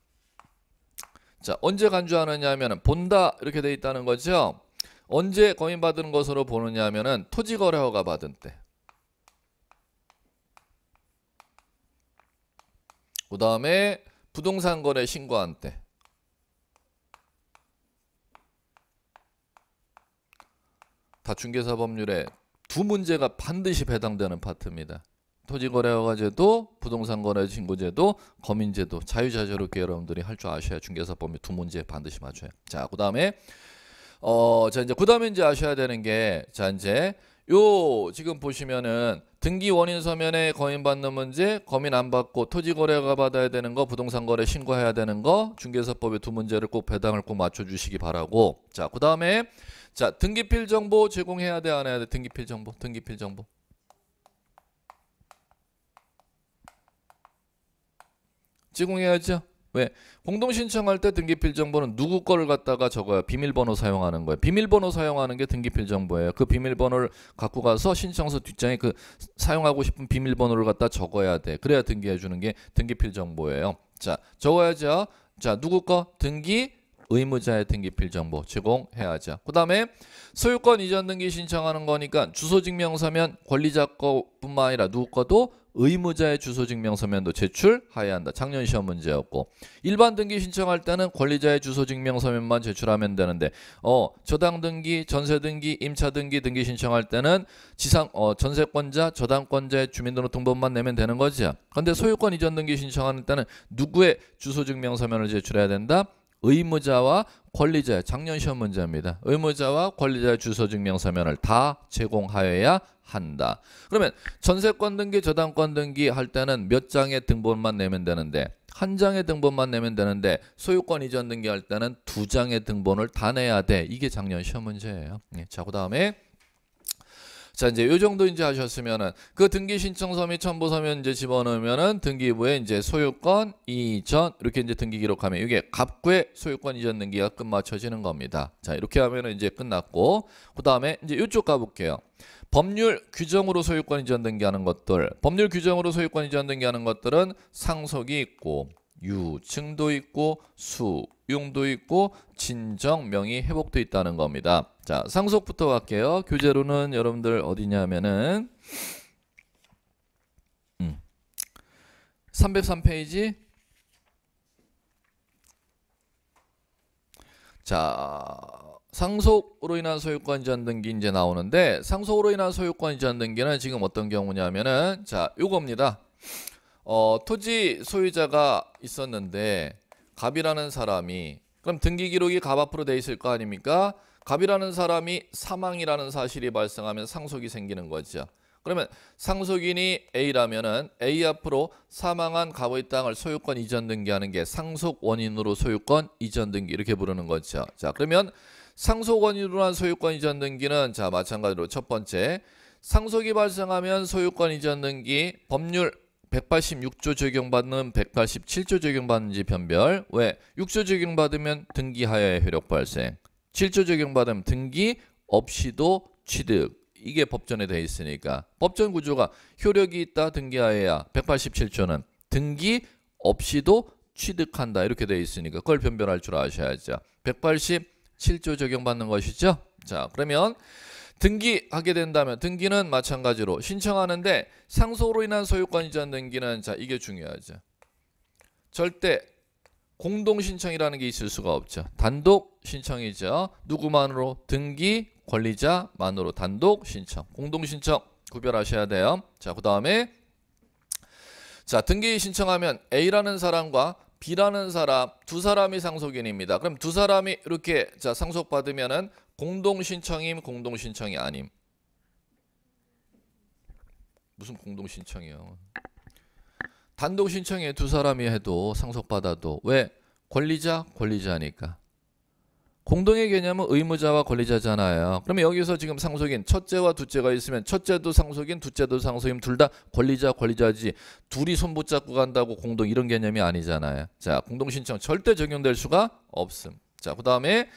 자, 언제 간주하느냐 하면 본다 이렇게 돼 있다는 거죠. 언제 거인 받은 것으로 보느냐 하면 토지 거래 허가 받은 때. 그다음에 부동산 거래 신고한 때. 다중개사 법률에 두 문제가 반드시 해당되는 파트입니다. 토지거래허가제도, 부동산거래신고제도, 거민제도 자유자재롭게 여러분들이 할 줄 아셔야 중개사법이 두 문제 반드시 맞춰요. 자, 그다음에 어, 자 이제 그다음에 이제 아셔야 되는 게자 이제 요 지금 보시면은 등기 원인 서면에 거인 받는 문제, 거민 안 받고 토지 거래가 받아야 되는 거, 부동산 거래 신고해야 되는 거, 중개사법의 두 문제를 꼭 배당을 꼭 맞춰 주시기 바라고. 자, 그다음에 자, 등기필 정보 제공해야 돼 안 해야 돼? 등기필 정보. 등기필 정보. 제공해야죠. 왜? 공동 신청할 때 등기필 정보는 누구 거를 갖다가 적어요. 비밀번호 사용하는 거예요. 비밀번호 사용하는 게 등기필 정보예요. 그 비밀번호를 갖고 가서 신청서 뒷장에 그 사용하고 싶은 비밀번호를 갖다 적어야 돼. 그래야 등기해 주는 게 등기필 정보예요. 자, 적어야죠. 자, 누구 거? 등기 의무자의 등기필 정보 제공해야죠. 그 다음에 소유권 이전 등기 신청하는 거니까 주소증명서면 권리자 거뿐만 아니라 누구 거도 의무자의 주소증명서면도 제출하여야 한다. 작년 시험 문제였고 일반 등기 신청할 때는 권리자의 주소증명서면만 제출하면 되는데 어 저당 등기, 전세 등기, 임차 등기 등기 신청할 때는 지상 어 전세권자, 저당권자의 주민등록등본만 내면 되는 거지. 그런데 소유권 이전 등기 신청하는 때는 누구의 주소증명서면을 제출해야 된다? 의무자와 권리자 의 작년 시험 문제입니다. 의무자와 권리자의 주소증명서면을 다 제공하여야 한다. 그러면 전세권 등기, 저당권 등기 할 때는 몇 장의 등본만 내면 되는데 한 장의 등본만 내면 되는데 소유권 이전 등기할 때는 두 장의 등본을 다 내야 돼. 이게 작년 시험 문제예요. 예, 자, 그 다음에 자 이제 요 정도 이제 하셨으면은 그 등기 신청서 및 첨부서면 이제 집어넣으면은 등기부에 이제 소유권 이전 이렇게 이제 등기 기록하면 이게 갑구의 소유권 이전 등기가 끝마쳐지는 겁니다. 자 이렇게 하면은 이제 끝났고 그 다음에 이제 이쪽 가볼게요. 법률 규정으로 소유권 이전 등기하는 것들 법률 규정으로 소유권 이전 등기하는 것들은 상속이 있고 유증도 있고 수용도 있고 진정명이 회복돼 있다는 겁니다. 자 상속부터 갈게요. 교재로는 여러분들 어디냐면은 음, 303페이지 자 상속으로 인한 소유권 이전 등기 이제 나오는데 상속으로 인한 소유권 이전 등기는 지금 어떤 경우냐면은 자 요겁니다. 어, 토지 소유자가 있었는데 갑이라는 사람이 그럼 등기 기록이 갑 앞으로 돼 있을 거 아닙니까? 갑이라는 사람이 사망이라는 사실이 발생하면 상속이 생기는 거죠. 그러면 상속인이 A라면은 A 앞으로 사망한 갑의 땅을 소유권 이전 등기하는 게 상속 원인으로 소유권 이전 등기 이렇게 부르는 거죠. 자, 그러면 상속 원인으로 한 소유권 이전 등기는 자, 마찬가지로 첫 번째 상속이 발생하면 소유권 이전 등기 법률 186조 적용받는 187조 적용받는지 변별 왜 6조 적용받으면 등기하야의 효력 발생 7조 적용받으면 등기 없이도 취득 이게 법전에 돼 있으니까 법전 구조가 효력이 있다 등기하여야 187조는 등기 없이도 취득한다 이렇게 돼 있으니까 그걸 변별할 줄 아셔야죠 187조 적용받는 것이죠 자 그러면 등기하게 된다면 등기는 마찬가지로 신청하는데 상속으로 인한 소유권 이전 등기는 자 이게 중요하죠. 절대 공동 신청이라는 게 있을 수가 없죠. 단독 신청이죠. 누구만으로 등기 권리자만으로 단독 신청, 공동 신청 구별하셔야 돼요. 자, 그다음에 자, 등기 신청하면 A라는 사람과 B라는 사람 두 사람이 상속인입니다. 그럼 두 사람이 이렇게 자, 상속받으면은 공동 신청임 공동 신청이 아님 무슨 공동 신청이요? 단독 신청에 두 사람이 해도 상속받아도 왜 권리자 권리자니까 공동의 개념은 의무자와 권리자잖아요. 그러면 여기서 지금 상속인 첫째와 둘째가 있으면 첫째도 상속인, 둘째도 상속인 둘 다 권리자, 권리자지. 둘이 손 붙잡고 간다고 공동 이런 개념이 아니잖아요. 자, 공동 신청 절대 적용될 수가 없음. 자, 그다음에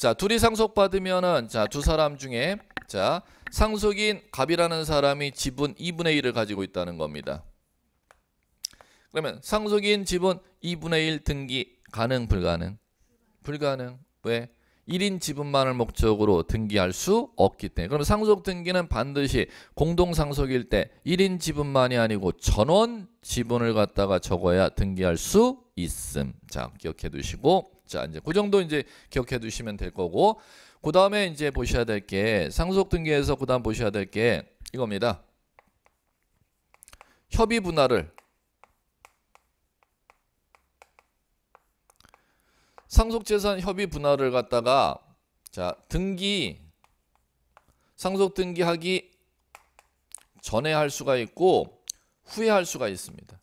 자, 둘이 상속받으면은 자, 두 사람 중에 자, 상속인 갑이라는 사람이 지분 2분의 1을 가지고 있다는 겁니다. 그러면 상속인 지분 2분의 1 등기 가능 불가능? 불가능. 왜? 1인 지분만을 목적으로 등기할 수 없기 때문에 그럼 상속 등기는 반드시 공동 상속일 때 1인 지분만이 아니고 전원 지분을 갖다가 적어야 등기할 수 있음. 자, 기억해 두시고 자, 이제 그 정도 이제 기억해 두시면 될 거고 그 다음에 이제 보셔야 될 게 상속 등기에서 그 다음 보셔야 될 게 이겁니다. 협의 분할을 상속재산 협의 분할을 갖다가 자 등기 상속 등기하기 전에 할 수가 있고 후에 할 수가 있습니다.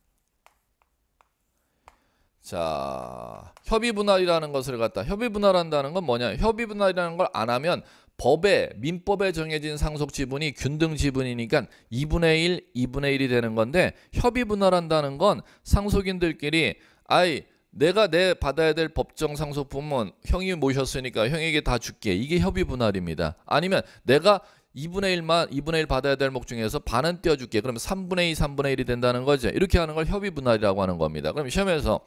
자, 협의 분할이라는 것을 갖다 협의 분할한다는 건 뭐냐? 협의 분할이라는 걸 안 하면 법에 민법에 정해진 상속 지분이 균등 지분이니까 2분의 1, 2분의 1이 되는 건데 협의 분할한다는 건 상속인들끼리 아이 내가 내 받아야 될 법정 상속품은 형이 모셨으니까 형에게 다 줄게. 이게 협의 분할입니다. 아니면 내가 2분의 1만 2분의 1 받아야 될 목 중에서 반은 떼어줄게. 그러면 3분의 2, 3분의 1이 된다는 거죠. 이렇게 하는 걸 협의 분할이라고 하는 겁니다. 그럼 시험에서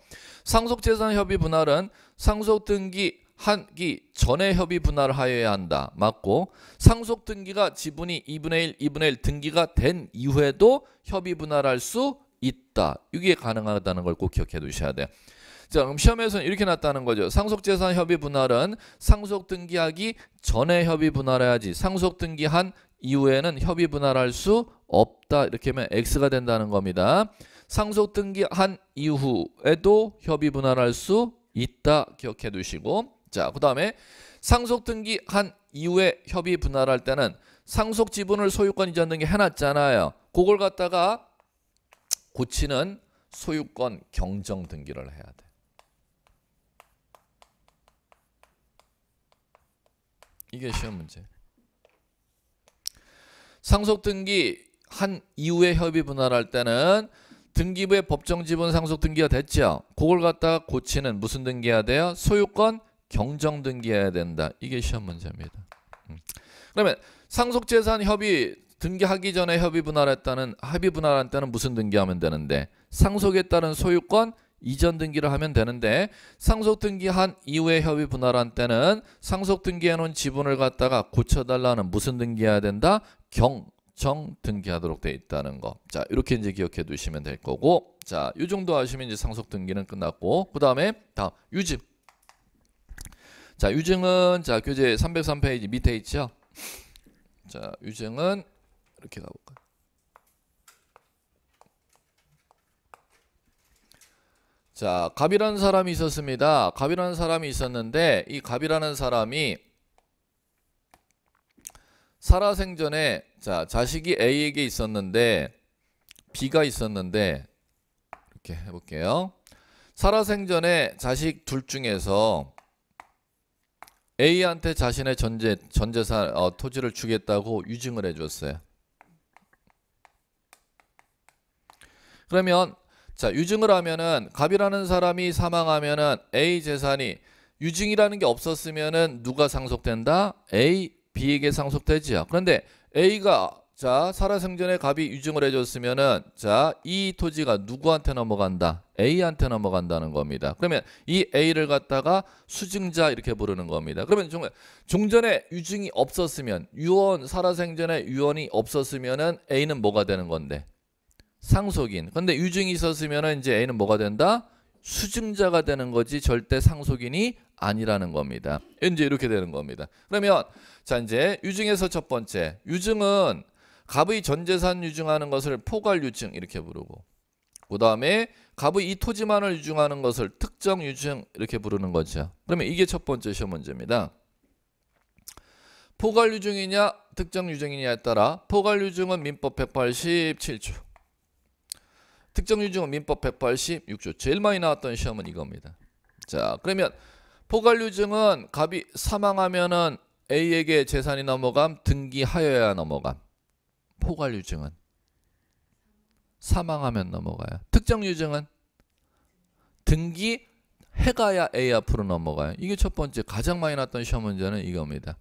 상속재산 협의 분할은 상속 등기 한 기 전에 협의 분할을 하여야 한다. 맞고 상속 등기가 지분이 2분의 1, 2분의 1 등기가 된 이후에도 협의 분할할 수 있다. 이게 가능하다는 걸 꼭 기억해 두셔야 돼요. 자, 그럼 시험에서는 이렇게 났다는 거죠. 상속재산 협의 분할은 상속 등기하기 전에 협의 분할해야지. 상속 등기한 이후에는 협의 분할할 수 없다. 이렇게 하면 X가 된다는 겁니다. 상속 등기한 이후에도 협의 분할할 수 있다. 기억해 두시고. 자, 그 다음에 상속 등기한 이후에 협의 분할할 때는 상속 지분을 소유권 이전 등기 해놨잖아요. 그걸 갖다가 고치는 소유권 경정 등기를 해야 돼. 이게 시험 문제. 상속 등기 한 이후에 협의 분할할 때는 등기부의 법정 지분 상속 등기가 됐죠. 그걸 갖다가 고치는 무슨 등기해야 돼요? 소유권 경정 등기해야 된다. 이게 시험 문제입니다. 음. 그러면 상속 재산 협의 등기하기 전에 협의 분할했다는 합의 분할한 때는 무슨 등기하면 되는데 상속에 따른 소유권 이전 등기를 하면 되는데 상속 등기한 이후에 협의 분할한 때는 상속 등기해 놓은 지분을 갖다가 고쳐달라는 무슨 등기해야 된다? 경정 등기하도록 돼 있다는 거. 자 이렇게 이제 기억해 두시면 될 거고 자요 정도 하시면 이제 상속 등기는 끝났고 그 다음에 다음 유증. 자 유증은 자 교재 303페이지 밑에 있죠. 자 유증은 이렇게 가볼까요? 자, 갑이라는 사람이 있었습니다. 갑이라는 사람이 있었는데 이 갑이라는 사람이 살아생전에 자, 자식이 A에게 있었는데 B가 있었는데 이렇게 해 볼게요. 살아생전에 자식 둘 중에서 A한테 자신의 전재 전재산 어, 토지를 주겠다고 유증을 해 줬어요. 그러면 자, 유증을 하면은 갑이라는 사람이 사망하면은 A 재산이 유증이라는 게 없었으면은 누가 상속된다? A, B에게 상속되지요. 그런데 A가 자, 살아생전에 갑이 유증을 해줬으면은 자, 이 토지가 누구한테 넘어간다? A한테 넘어간다는 겁니다. 그러면 이 A를 갖다가 수증자 이렇게 부르는 겁니다. 그러면 종, 종전에 유증이 없었으면 유언 살아생전에 유언이 없었으면은 A는 뭐가 되는 건데? 상속인. 근데 유증이 있었으면 이제 A는 뭐가 된다? 수증자가 되는 거지 절대 상속인이 아니라는 겁니다. 이제 이렇게 되는 겁니다. 그러면 자 이제 유증에서 첫 번째 유증은 갑의 전재산 유증하는 것을 포괄 유증 이렇게 부르고 그 다음에 갑의 이 토지만을 유증하는 것을 특정 유증 이렇게 부르는 거죠. 그러면 이게 첫 번째 시험 문제입니다. 포괄 유증이냐 특정 유증이냐에 따라 포괄 유증은 민법 187조 특정유증은 민법 186조 제일 많이 나왔던 시험은 이겁니다. 자 그러면 포괄유증은 갑이 사망하면은 A에게 재산이 넘어감 등기하여야 넘어감 포괄유증은 사망하면 넘어가요. 특정유증은 등기 해가야 A 앞으로 넘어가요. 이게 첫 번째 가장 많이 났던 시험 문제는 이겁니다.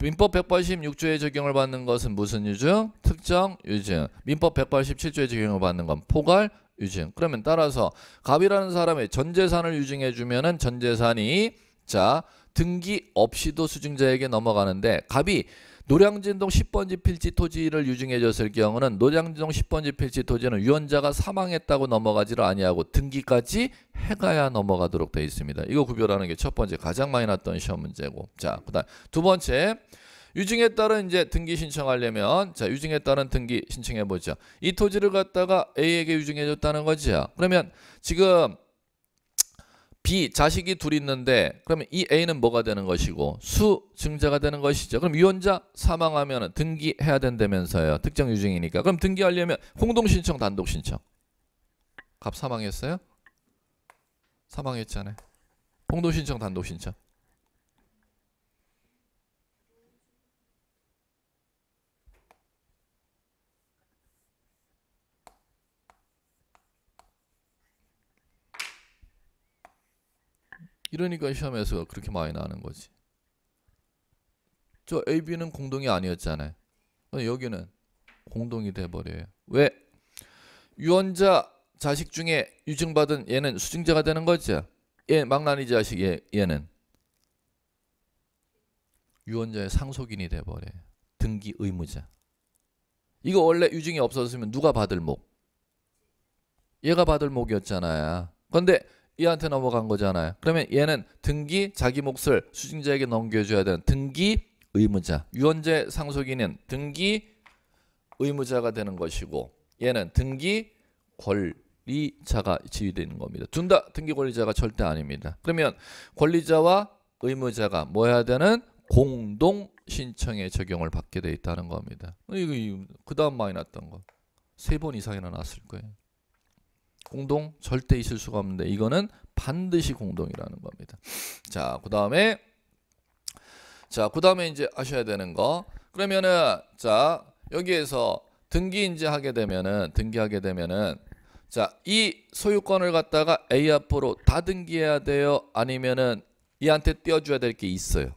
민법 1 8 6조의 적용을 받는 것은 무슨 유증? 특정 유증. 민법 1 8 7조의 적용을 받는 건 포괄 유증. 그러면 따라서 갑이라는 사람의 전 재산을 유증해 주면은 전 재산이 자, 등기 없이도 수증자에게 넘어가는데 갑이 노량진동 10번지 필지 토지를 유증해줬을 경우는 노량진동 10번지 필지 토지는 유언자가 사망했다고 넘어가지를 아니하고 등기까지 해가야 넘어가도록 되어 있습니다. 이거 구별하는 게 첫 번째 가장 많이 났던 시험 문제고 자 그다음 두 번째 유증에 따른 이제 등기 신청하려면 자 유증에 따른 등기 신청해 보죠. 이 토지를 갖다가 A에게 유증해 줬다는 거죠. 그러면 지금 B 자식이 둘 있는데 그러면 이 A는 뭐가 되는 것이고 수 증자가 되는 것이죠. 그럼 유언자 사망하면 등기해야 된다면서요. 특정 유증이니까. 그럼 등기하려면 공동 신청, 단독 신청. 갑 사망했어요? 사망했잖아요. 공동 신청, 단독 신청. 이러니까 시험에서 그렇게 많이 나는 거지. 저 AB는 공동이 아니었잖아요. 여기는 공동이 돼버려요. 왜? 유언자 자식 중에 유증받은 얘는 수증자가 되는 거죠. 얘 망나니 자식 얘, 얘는 유언자의 상속인이 돼버려요. 등기 의무자. 이거 원래 유증이 없었으면 누가 받을 목? 얘가 받을 목이었잖아요. 그런데 이한테 넘어간 거잖아요. 그러면 얘는 등기 자기 몫을 수증자에게 넘겨줘야 되는 등기 의무자. 유언제 상속인은 등기 의무자가 되는 것이고 얘는 등기 권리자가 지휘되는 겁니다. 둘다 등기 권리자가 절대 아닙니다. 그러면 권리자와 의무자가 뭐 해야 되는 공동 신청에 적용을 받게 돼 있다는 겁니다. 이거 그 다음 많이 났던 거. 세 번 이상이나 났을 거예요. 공동 절대 있을 수가 없는데 이거는 반드시 공동이라는 겁니다. 자, 그 다음에 자, 그 다음에 이제 아셔야 되는 거 그러면은 자 여기에서 등기 인제 하게 되면은 등기하게 되면은 자 이 소유권을 갖다가 A 앞으로 다 등기해야 돼요 아니면은 얘한테 띄워줘야 될 게 있어요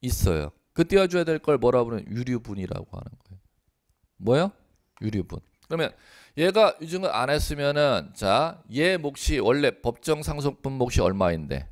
있어요 그 띄워줘야 될 걸 뭐라 부르는 유류분이라고 하는 거예요 뭐요 유류분 그러면 얘가 위증을 안 했으면은 자, 얘 몫이 원래 법정 상속분 몫이 얼마인데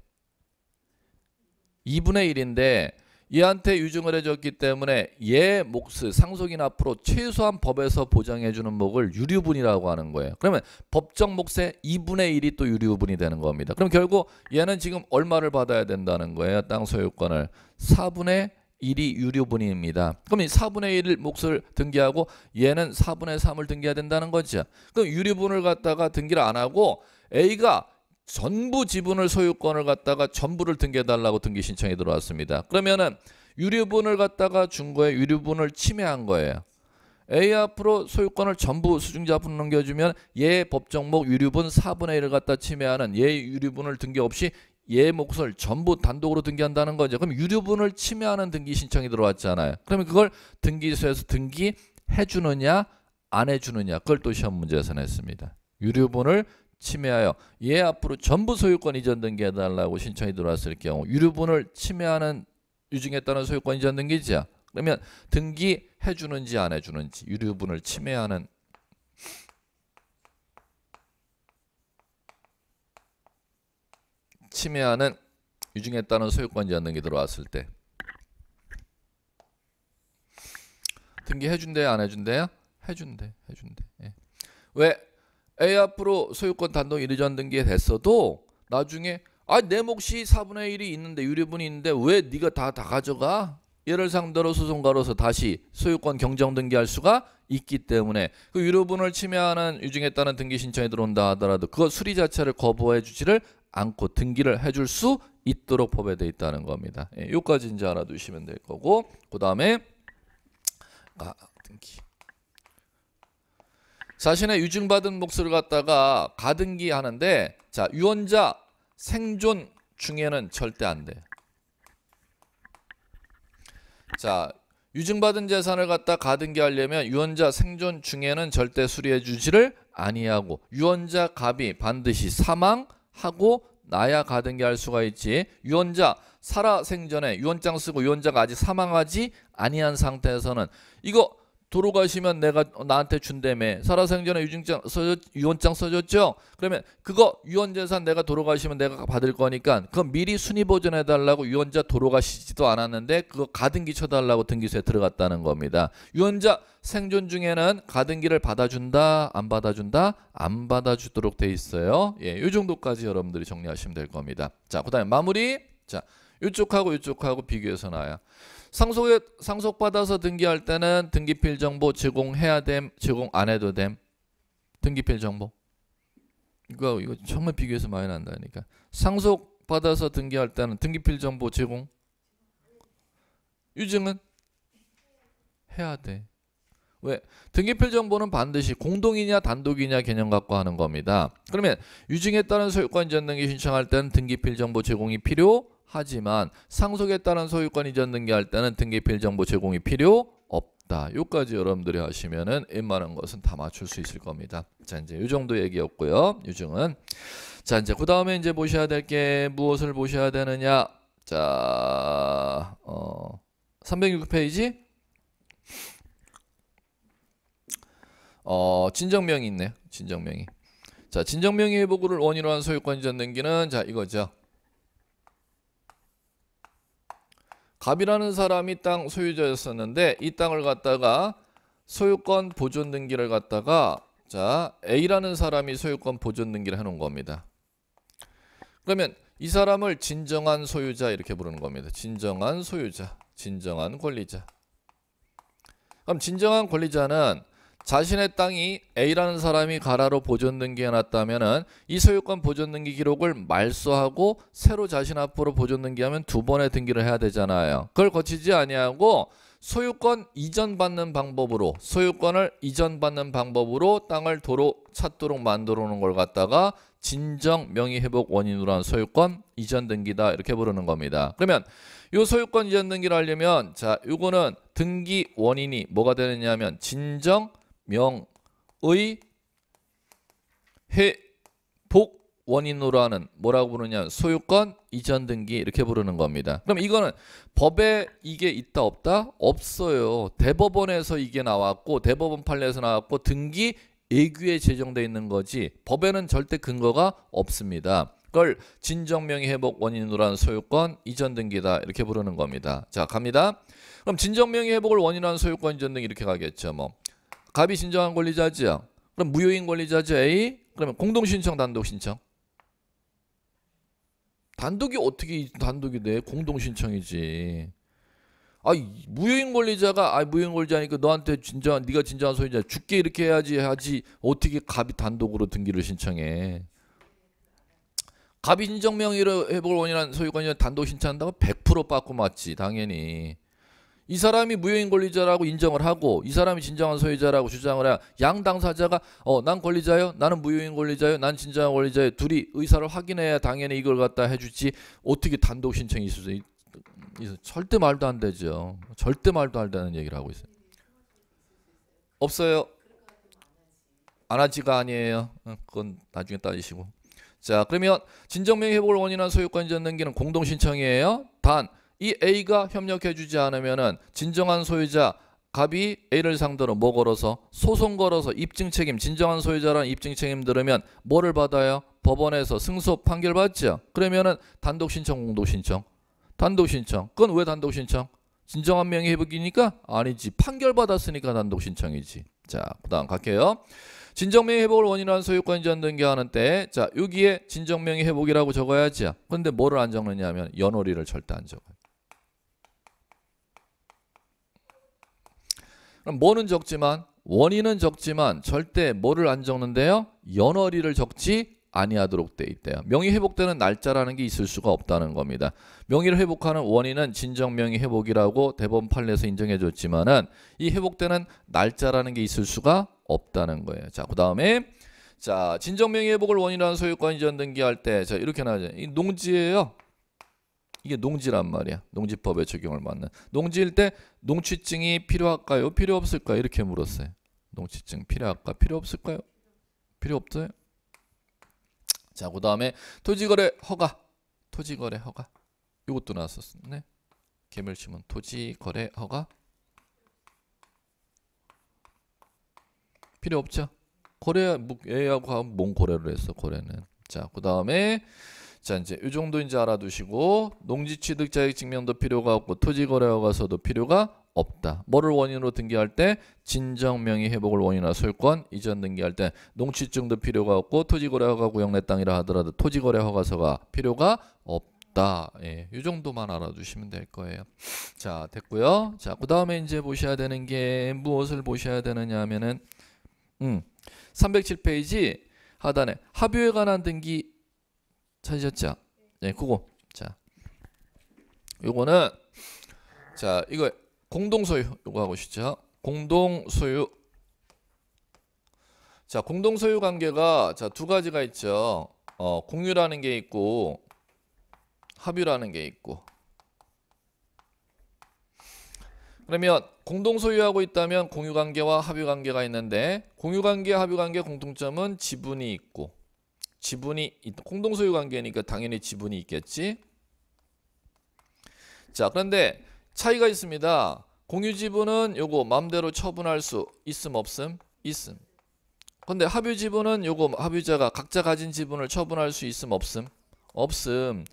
2분의 1인데 얘한테 유증을 해줬기 때문에 얘 몫을 상속인 앞으로 최소한 법에서 보장해주는 몫을 유류분이라고 하는 거예요. 그러면 법정 몫의 2분의 1이 또 유류분이 되는 겁니다. 그럼 결국 얘는 지금 얼마를 받아야 된다는 거예요? 땅 소유권을 4분의 1이 유류분입니다 그럼 이 4분의 1을 몫을 등기하고 얘는 4분의 3을 등기해야 된다는 거죠. 그럼 유류분을 갖다가 등기를 안 하고 A가 전부 지분을 소유권을 갖다가 전부를 등기해달라고 등기 신청이 들어왔습니다. 그러면은 유류분을 갖다가 준 거에 유류분을 침해한 거예요. A 앞으로 소유권을 전부 수증자 분 넘겨주면 얘 법정목 유류분 4분의 1을 갖다 침해하는 얘 유류분을 등기 없이 예 몫을 전부 단독으로 등기한다는 거죠. 그럼 유류분을 침해하는 등기 신청이 들어왔잖아요. 그러면 그걸 등기소에서 등기해 주느냐 안 해 주느냐 그걸 또 시험 문제에서 냈습니다. 유류분을 침해하여 얘 예, 앞으로 전부 소유권 이전 등기해 달라고 신청이 들어왔을 경우 유류분을 침해하는 유증에 따른 소유권 이전 등기지야. 그러면 등기해 주는지 안 해 주는지 유류분을 침해하는 침해하는 유증에 따른 소유권 제한등기 들어왔을 때 등기 해준대요 안 해준대요? 해준대 해준대 예. 왜? A 앞으로 소유권 단독 이전 등기에 됐어도 나중에 아 내 몫이 4분의 1이 있는데 유리분이 있는데 왜 네가 다 다 가져가? 예를 상대로 소송가로서 다시 소유권 경정 등기할 수가 있기 때문에 그 유료분을 침해하는 유증에 따른 등기 신청이 들어온다 하더라도 그거 수리 자체를 거부해 주지를 않고 등기를 해줄 수 있도록 법에 돼 있다는 겁니다. 예, 요까지 이제 알아두시면 될 거고 그 다음에 아, 등기 자신의 유증받은 몫을 갖다가 가등기 하는데 자 유언자 생존 중에는 절대 안 돼. 자 유증받은 재산을 갖다 가등기하려면 유언자 생존 중에는 절대 수리해 주지를 아니하고 유언자 갑이 반드시 사망 하고 나야 가등기 할 수가 있지 유언자 살아생전에 유언장 쓰고 유언자가 아직 사망하지 아니한 상태에서는 이거 돌아가시면 내가 나한테 준대매 살아생전에 유증장 써줬, 유언장 써줬죠 그러면 그거 유언재산 내가 돌아가시면 내가 받을 거니까 그건 미리 순위 보전해 달라고 유언자 돌아가시지도 않았는데 그거 가등기 쳐달라고 등기소에 들어갔다는 겁니다 유언자 생존 중에는 가등기를 받아준다 안 받아준다 안 받아주도록 돼 있어요 예요 정도까지 여러분들이 정리하시면 될 겁니다 자그 다음에 마무리 자 이쪽하고 이쪽하고 비교해서 나와요 상속에 상속 받아서 등기할 때는 등기필 정보 제공해야 됨, 제공 안 해도 됨. 등기필 정보. 이거 이거 정말 비교해서 많이 난다니까. 상속 받아서 등기할 때는 등기필 정보 제공. 유증은 해야 돼. 왜? 등기필 정보는 반드시 공동이냐 단독이냐 개념 갖고 하는 겁니다. 그러면 유증에 따른 소유권 전등기 신청할 때는 등기필 정보 제공이 필요 하지만 상속에 따른 소유권 이전 등기할 때는 등기필 정보 제공이 필요 없다. 요까지 여러분들이 하시면은 웬만한 것은 다 맞출 수 있을 겁니다. 자 이제 요 정도 얘기였고요. 유증은 자 이제 그 다음에 이제 보셔야 될 게 무엇을 보셔야 되느냐 자 어, 306페이지 어 진정명이 있네 진정명이 자 진정명의 회복을 원인으로 한 소유권 이전 등기는 자 이거죠. 갑이라는 사람이 땅 소유자였었는데 이 땅을 갖다가 소유권 보존 등기를 갖다가 자 A라는 사람이 소유권 보존 등기를 해놓은 겁니다. 그러면 이 사람을 진정한 소유자 이렇게 부르는 겁니다. 진정한 소유자, 진정한 권리자. 그럼 진정한 권리자는 자신의 땅이 A라는 사람이 가라로 보존 등기해놨다면이 소유권 보존 등기 기록을 말소하고 새로 자신 앞으로 보존 등기하면 두 번의 등기를 해야 되잖아요. 그걸 거치지 아니하고 소유권 이전받는 방법으로 소유권을 이전받는 방법으로 땅을 도로 찾도록 만들어 놓은 걸 갖다가 진정 명의 회복 원인으로 한 소유권 이전 등기다 이렇게 부르는 겁니다. 그러면 이 소유권 이전 등기를 하려면 자, 이거는 등기 원인이 뭐가 되느냐면 하 진정 명의 회복 원인으로 하는 뭐라고 부르냐 소유권 이전 등기 이렇게 부르는 겁니다. 그럼 이거는 법에 이게 있다 없다 없어요. 대법원에서 이게 나왔고 대법원 판례에서 나왔고 등기 예규에 제정돼 있는 거지 법에는 절대 근거가 없습니다. 그걸 진정명의 회복 원인으로 하는 소유권 이전 등기다 이렇게 부르는 겁니다. 자 갑니다. 그럼 진정명의 회복을 원인으로 하는 소유권 이전 등기 이렇게 가겠죠. 뭐 갑이 신청한 권리자지 그럼 무효인 권리자죠 A. 그러면 공동 신청 단독 신청. 단독이 어떻게 단독이 돼? 공동 신청이지. 아 무효인 권리자가 아 무효인 권리자니까 너한테 진짜 네가 진정한 소유자 죽게 이렇게 해야지 하지 어떻게 갑이 단독으로 등기를 신청해? 갑이 인정 명의로 회복 원이란 소유권이 단독 신청한다고 100% 빠꾸 맞지 당연히. 이 사람이 무효인 권리자라고 인정을 하고 이 사람이 진정한 소유자라고 주장을 해야 양 당사자가 어 난 권리자요 나는 무효인 권리자요 난 진정한 권리자요 둘이 의사를 확인해야 당연히 이걸 갖다 해주지 어떻게 단독 신청이 있을 수 있, 절대 말도 안 되죠 절대 말도 안 되는 얘기를 하고 있어요 없어요 안 하지가 아니에요 그건 나중에 따지시고 자 그러면 진정명의 회복을 원인한 소유권 전등기는 공동 신청이에요 단이 A가 협력해 주지 않으면은 진정한 소유자 갑이 A를 상대로 뭐 걸어서 소송 걸어서 입증 책임 진정한 소유자라는 입증 책임 들으면 뭐를 받아요? 법원에서 승소 판결 받죠. 그러면은 단독 신청 공동 신청. 단독 신청. 그건 왜 단독 신청? 진정한 명예 회복이니까 아니지. 판결 받았으니까 단독 신청이지. 자, 그다음 갈게요. 진정명예 회복을 원인으로 한소유권이지안 등기하는 때, 자 여기에 진정명예 회복이라고 적어야지. 근데 뭐를 안 적느냐면 하 연월일을 절대 안 적어요. 그럼 뭐는 적지만 원인은 적지만 절대 뭐를 안 적는데요? 연월일을 적지 아니하도록 돼 있대요. 명의 회복되는 날짜라는 게 있을 수가 없다는 겁니다. 명의를 회복하는 원인은 진정 명의 회복이라고 대법원 판례에서 인정해 줬지만은 이 회복되는 날짜라는 게 있을 수가 없다는 거예요. 자, 그다음에 자, 진정 명의 회복을 원인으로 한 소유권 이전 등기할 때 자, 이렇게 나와요. 이 농지예요. 이게 농지란 말이야. 농지법에 적용을 받는. 농지일 때 농취증이 필요할까요? 필요 없을까요? 이렇게 물었어요. 농취증 필요할까? 필요 없을까요? 필요 없어요. 자, 그 다음에 토지거래 허가. 토지거래 허가. 이것도 나왔었네. 개멸치면 토지거래 허가. 필요 없죠. 거래, 예약하고뭔 거래를 했어, 거래는. 자, 그 다음에 자 이제 이 정도인지 알아두시고 농지취득 자의증명도 필요가 없고 토지거래허 가서도 필요가 없다. 뭐를 원인으로 등기할 때 진정명의 회복을 원인으로 소유권 이전 등기할 때 농취증도 필요가 없고 토지거래허가 구역내 땅이라 하더라도 토지거래허가서가 필요가 없다. 예, 이 정도만 알아두시면 될 거예요. 자 됐고요. 자 그 다음에 이제 보셔야 되는 게 무엇을 보셔야 되느냐 하면은 음, 307페이지 하단에 합의에 관한 등기 찾으셨죠? 네, 그거. 자, 요거는 자 이거 공동소유 요거 하고 싶죠? 공동소유. 자, 공동소유 관계가 자두 가지가 있죠. 어, 공유라는 게 있고 합유라는 게 있고. 그러면 공동 소유하고 있다면 공유 관계와 합유 관계가 있는데 공유 관계, 합유 관계 공통점은 지분이 있고 지분이 공동 소유 관계니까 당연히 지분이 있겠지. 자, 그런데 차이가 있습니다. 공유 지분은 요거 마음대로 처분할 수 있음 없음? 있음. 근데 합유 지분은 요거 합유자가 각자 가진 지분을 처분할 수 있음 없음? 없음.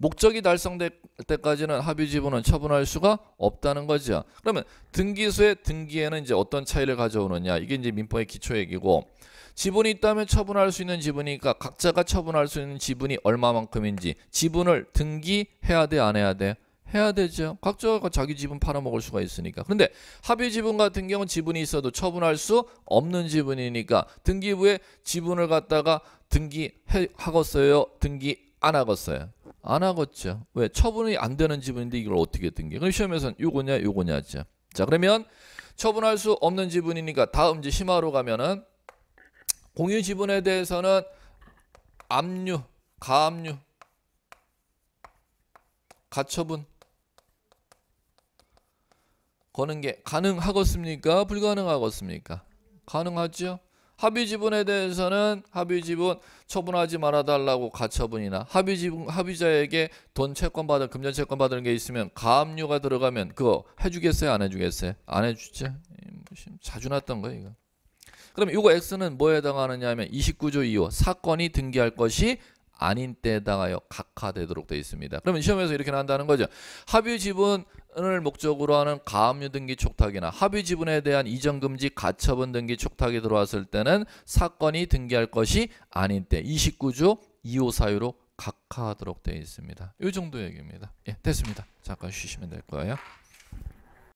목적이 달성될 때까지는 합의 지분은 처분할 수가 없다는 거죠. 그러면 등기소의 등기에는 이제 어떤 차이를 가져오느냐 이게 이제 민법의 기초 얘기고 지분이 있다면 처분할 수 있는 지분이니까 각자가 처분할 수 있는 지분이 얼마만큼인지 지분을 등기해야 돼 안 해야 돼? 해야 되죠. 각자가 자기 지분 팔아먹을 수가 있으니까. 그런데 합의 지분 같은 경우는 지분이 있어도 처분할 수 없는 지분이니까 등기부에 지분을 갖다가 등기하겠어요? 등기 안 하겠어요? 안 하겠죠. 왜? 처분이 안 되는 지분인데 이걸 어떻게 등기? 그럼 시험에서는 요거냐 요거냐 하죠. 자 그러면 처분할 수 없는 지분이니까 다음 지 심화로 가면은 공유 지분에 대해서는 압류, 가압류, 가처분 거는 게 가능하겠습니까? 불가능하겠습니까? 가능하죠. 합의 지분에 대해서는 합의 지분 처분하지 말아 달라고 가처분이나 합의 지분 합의자에게 돈 채권 받은 금전 채권 받은 게 있으면 가압류가 들어가면 그거 해 주겠어요, 안해 주겠어요? 안해 주죠. 자주 났던 거예요, 이거. 그럼 이거 x는 뭐에 해당하느냐면 하 29조 2호 사건이 등기할 것이 아닌 때에 당하여 각하되도록 되어 있습니다. 그러면 시험에서 이렇게 난다는 거죠. 합의 지분 을 목적으로 하는 가압류 등기 촉탁이나 합의 지분에 대한 이전 금지 가처분 등기 촉탁이 들어왔을 때는 사건이 등기할 것이 아닌 때 29조 2호 사유로 각하하도록 되어 있습니다. 이 정도 얘기입니다. 예, 됐습니다. 잠깐 쉬시면 될 거예요.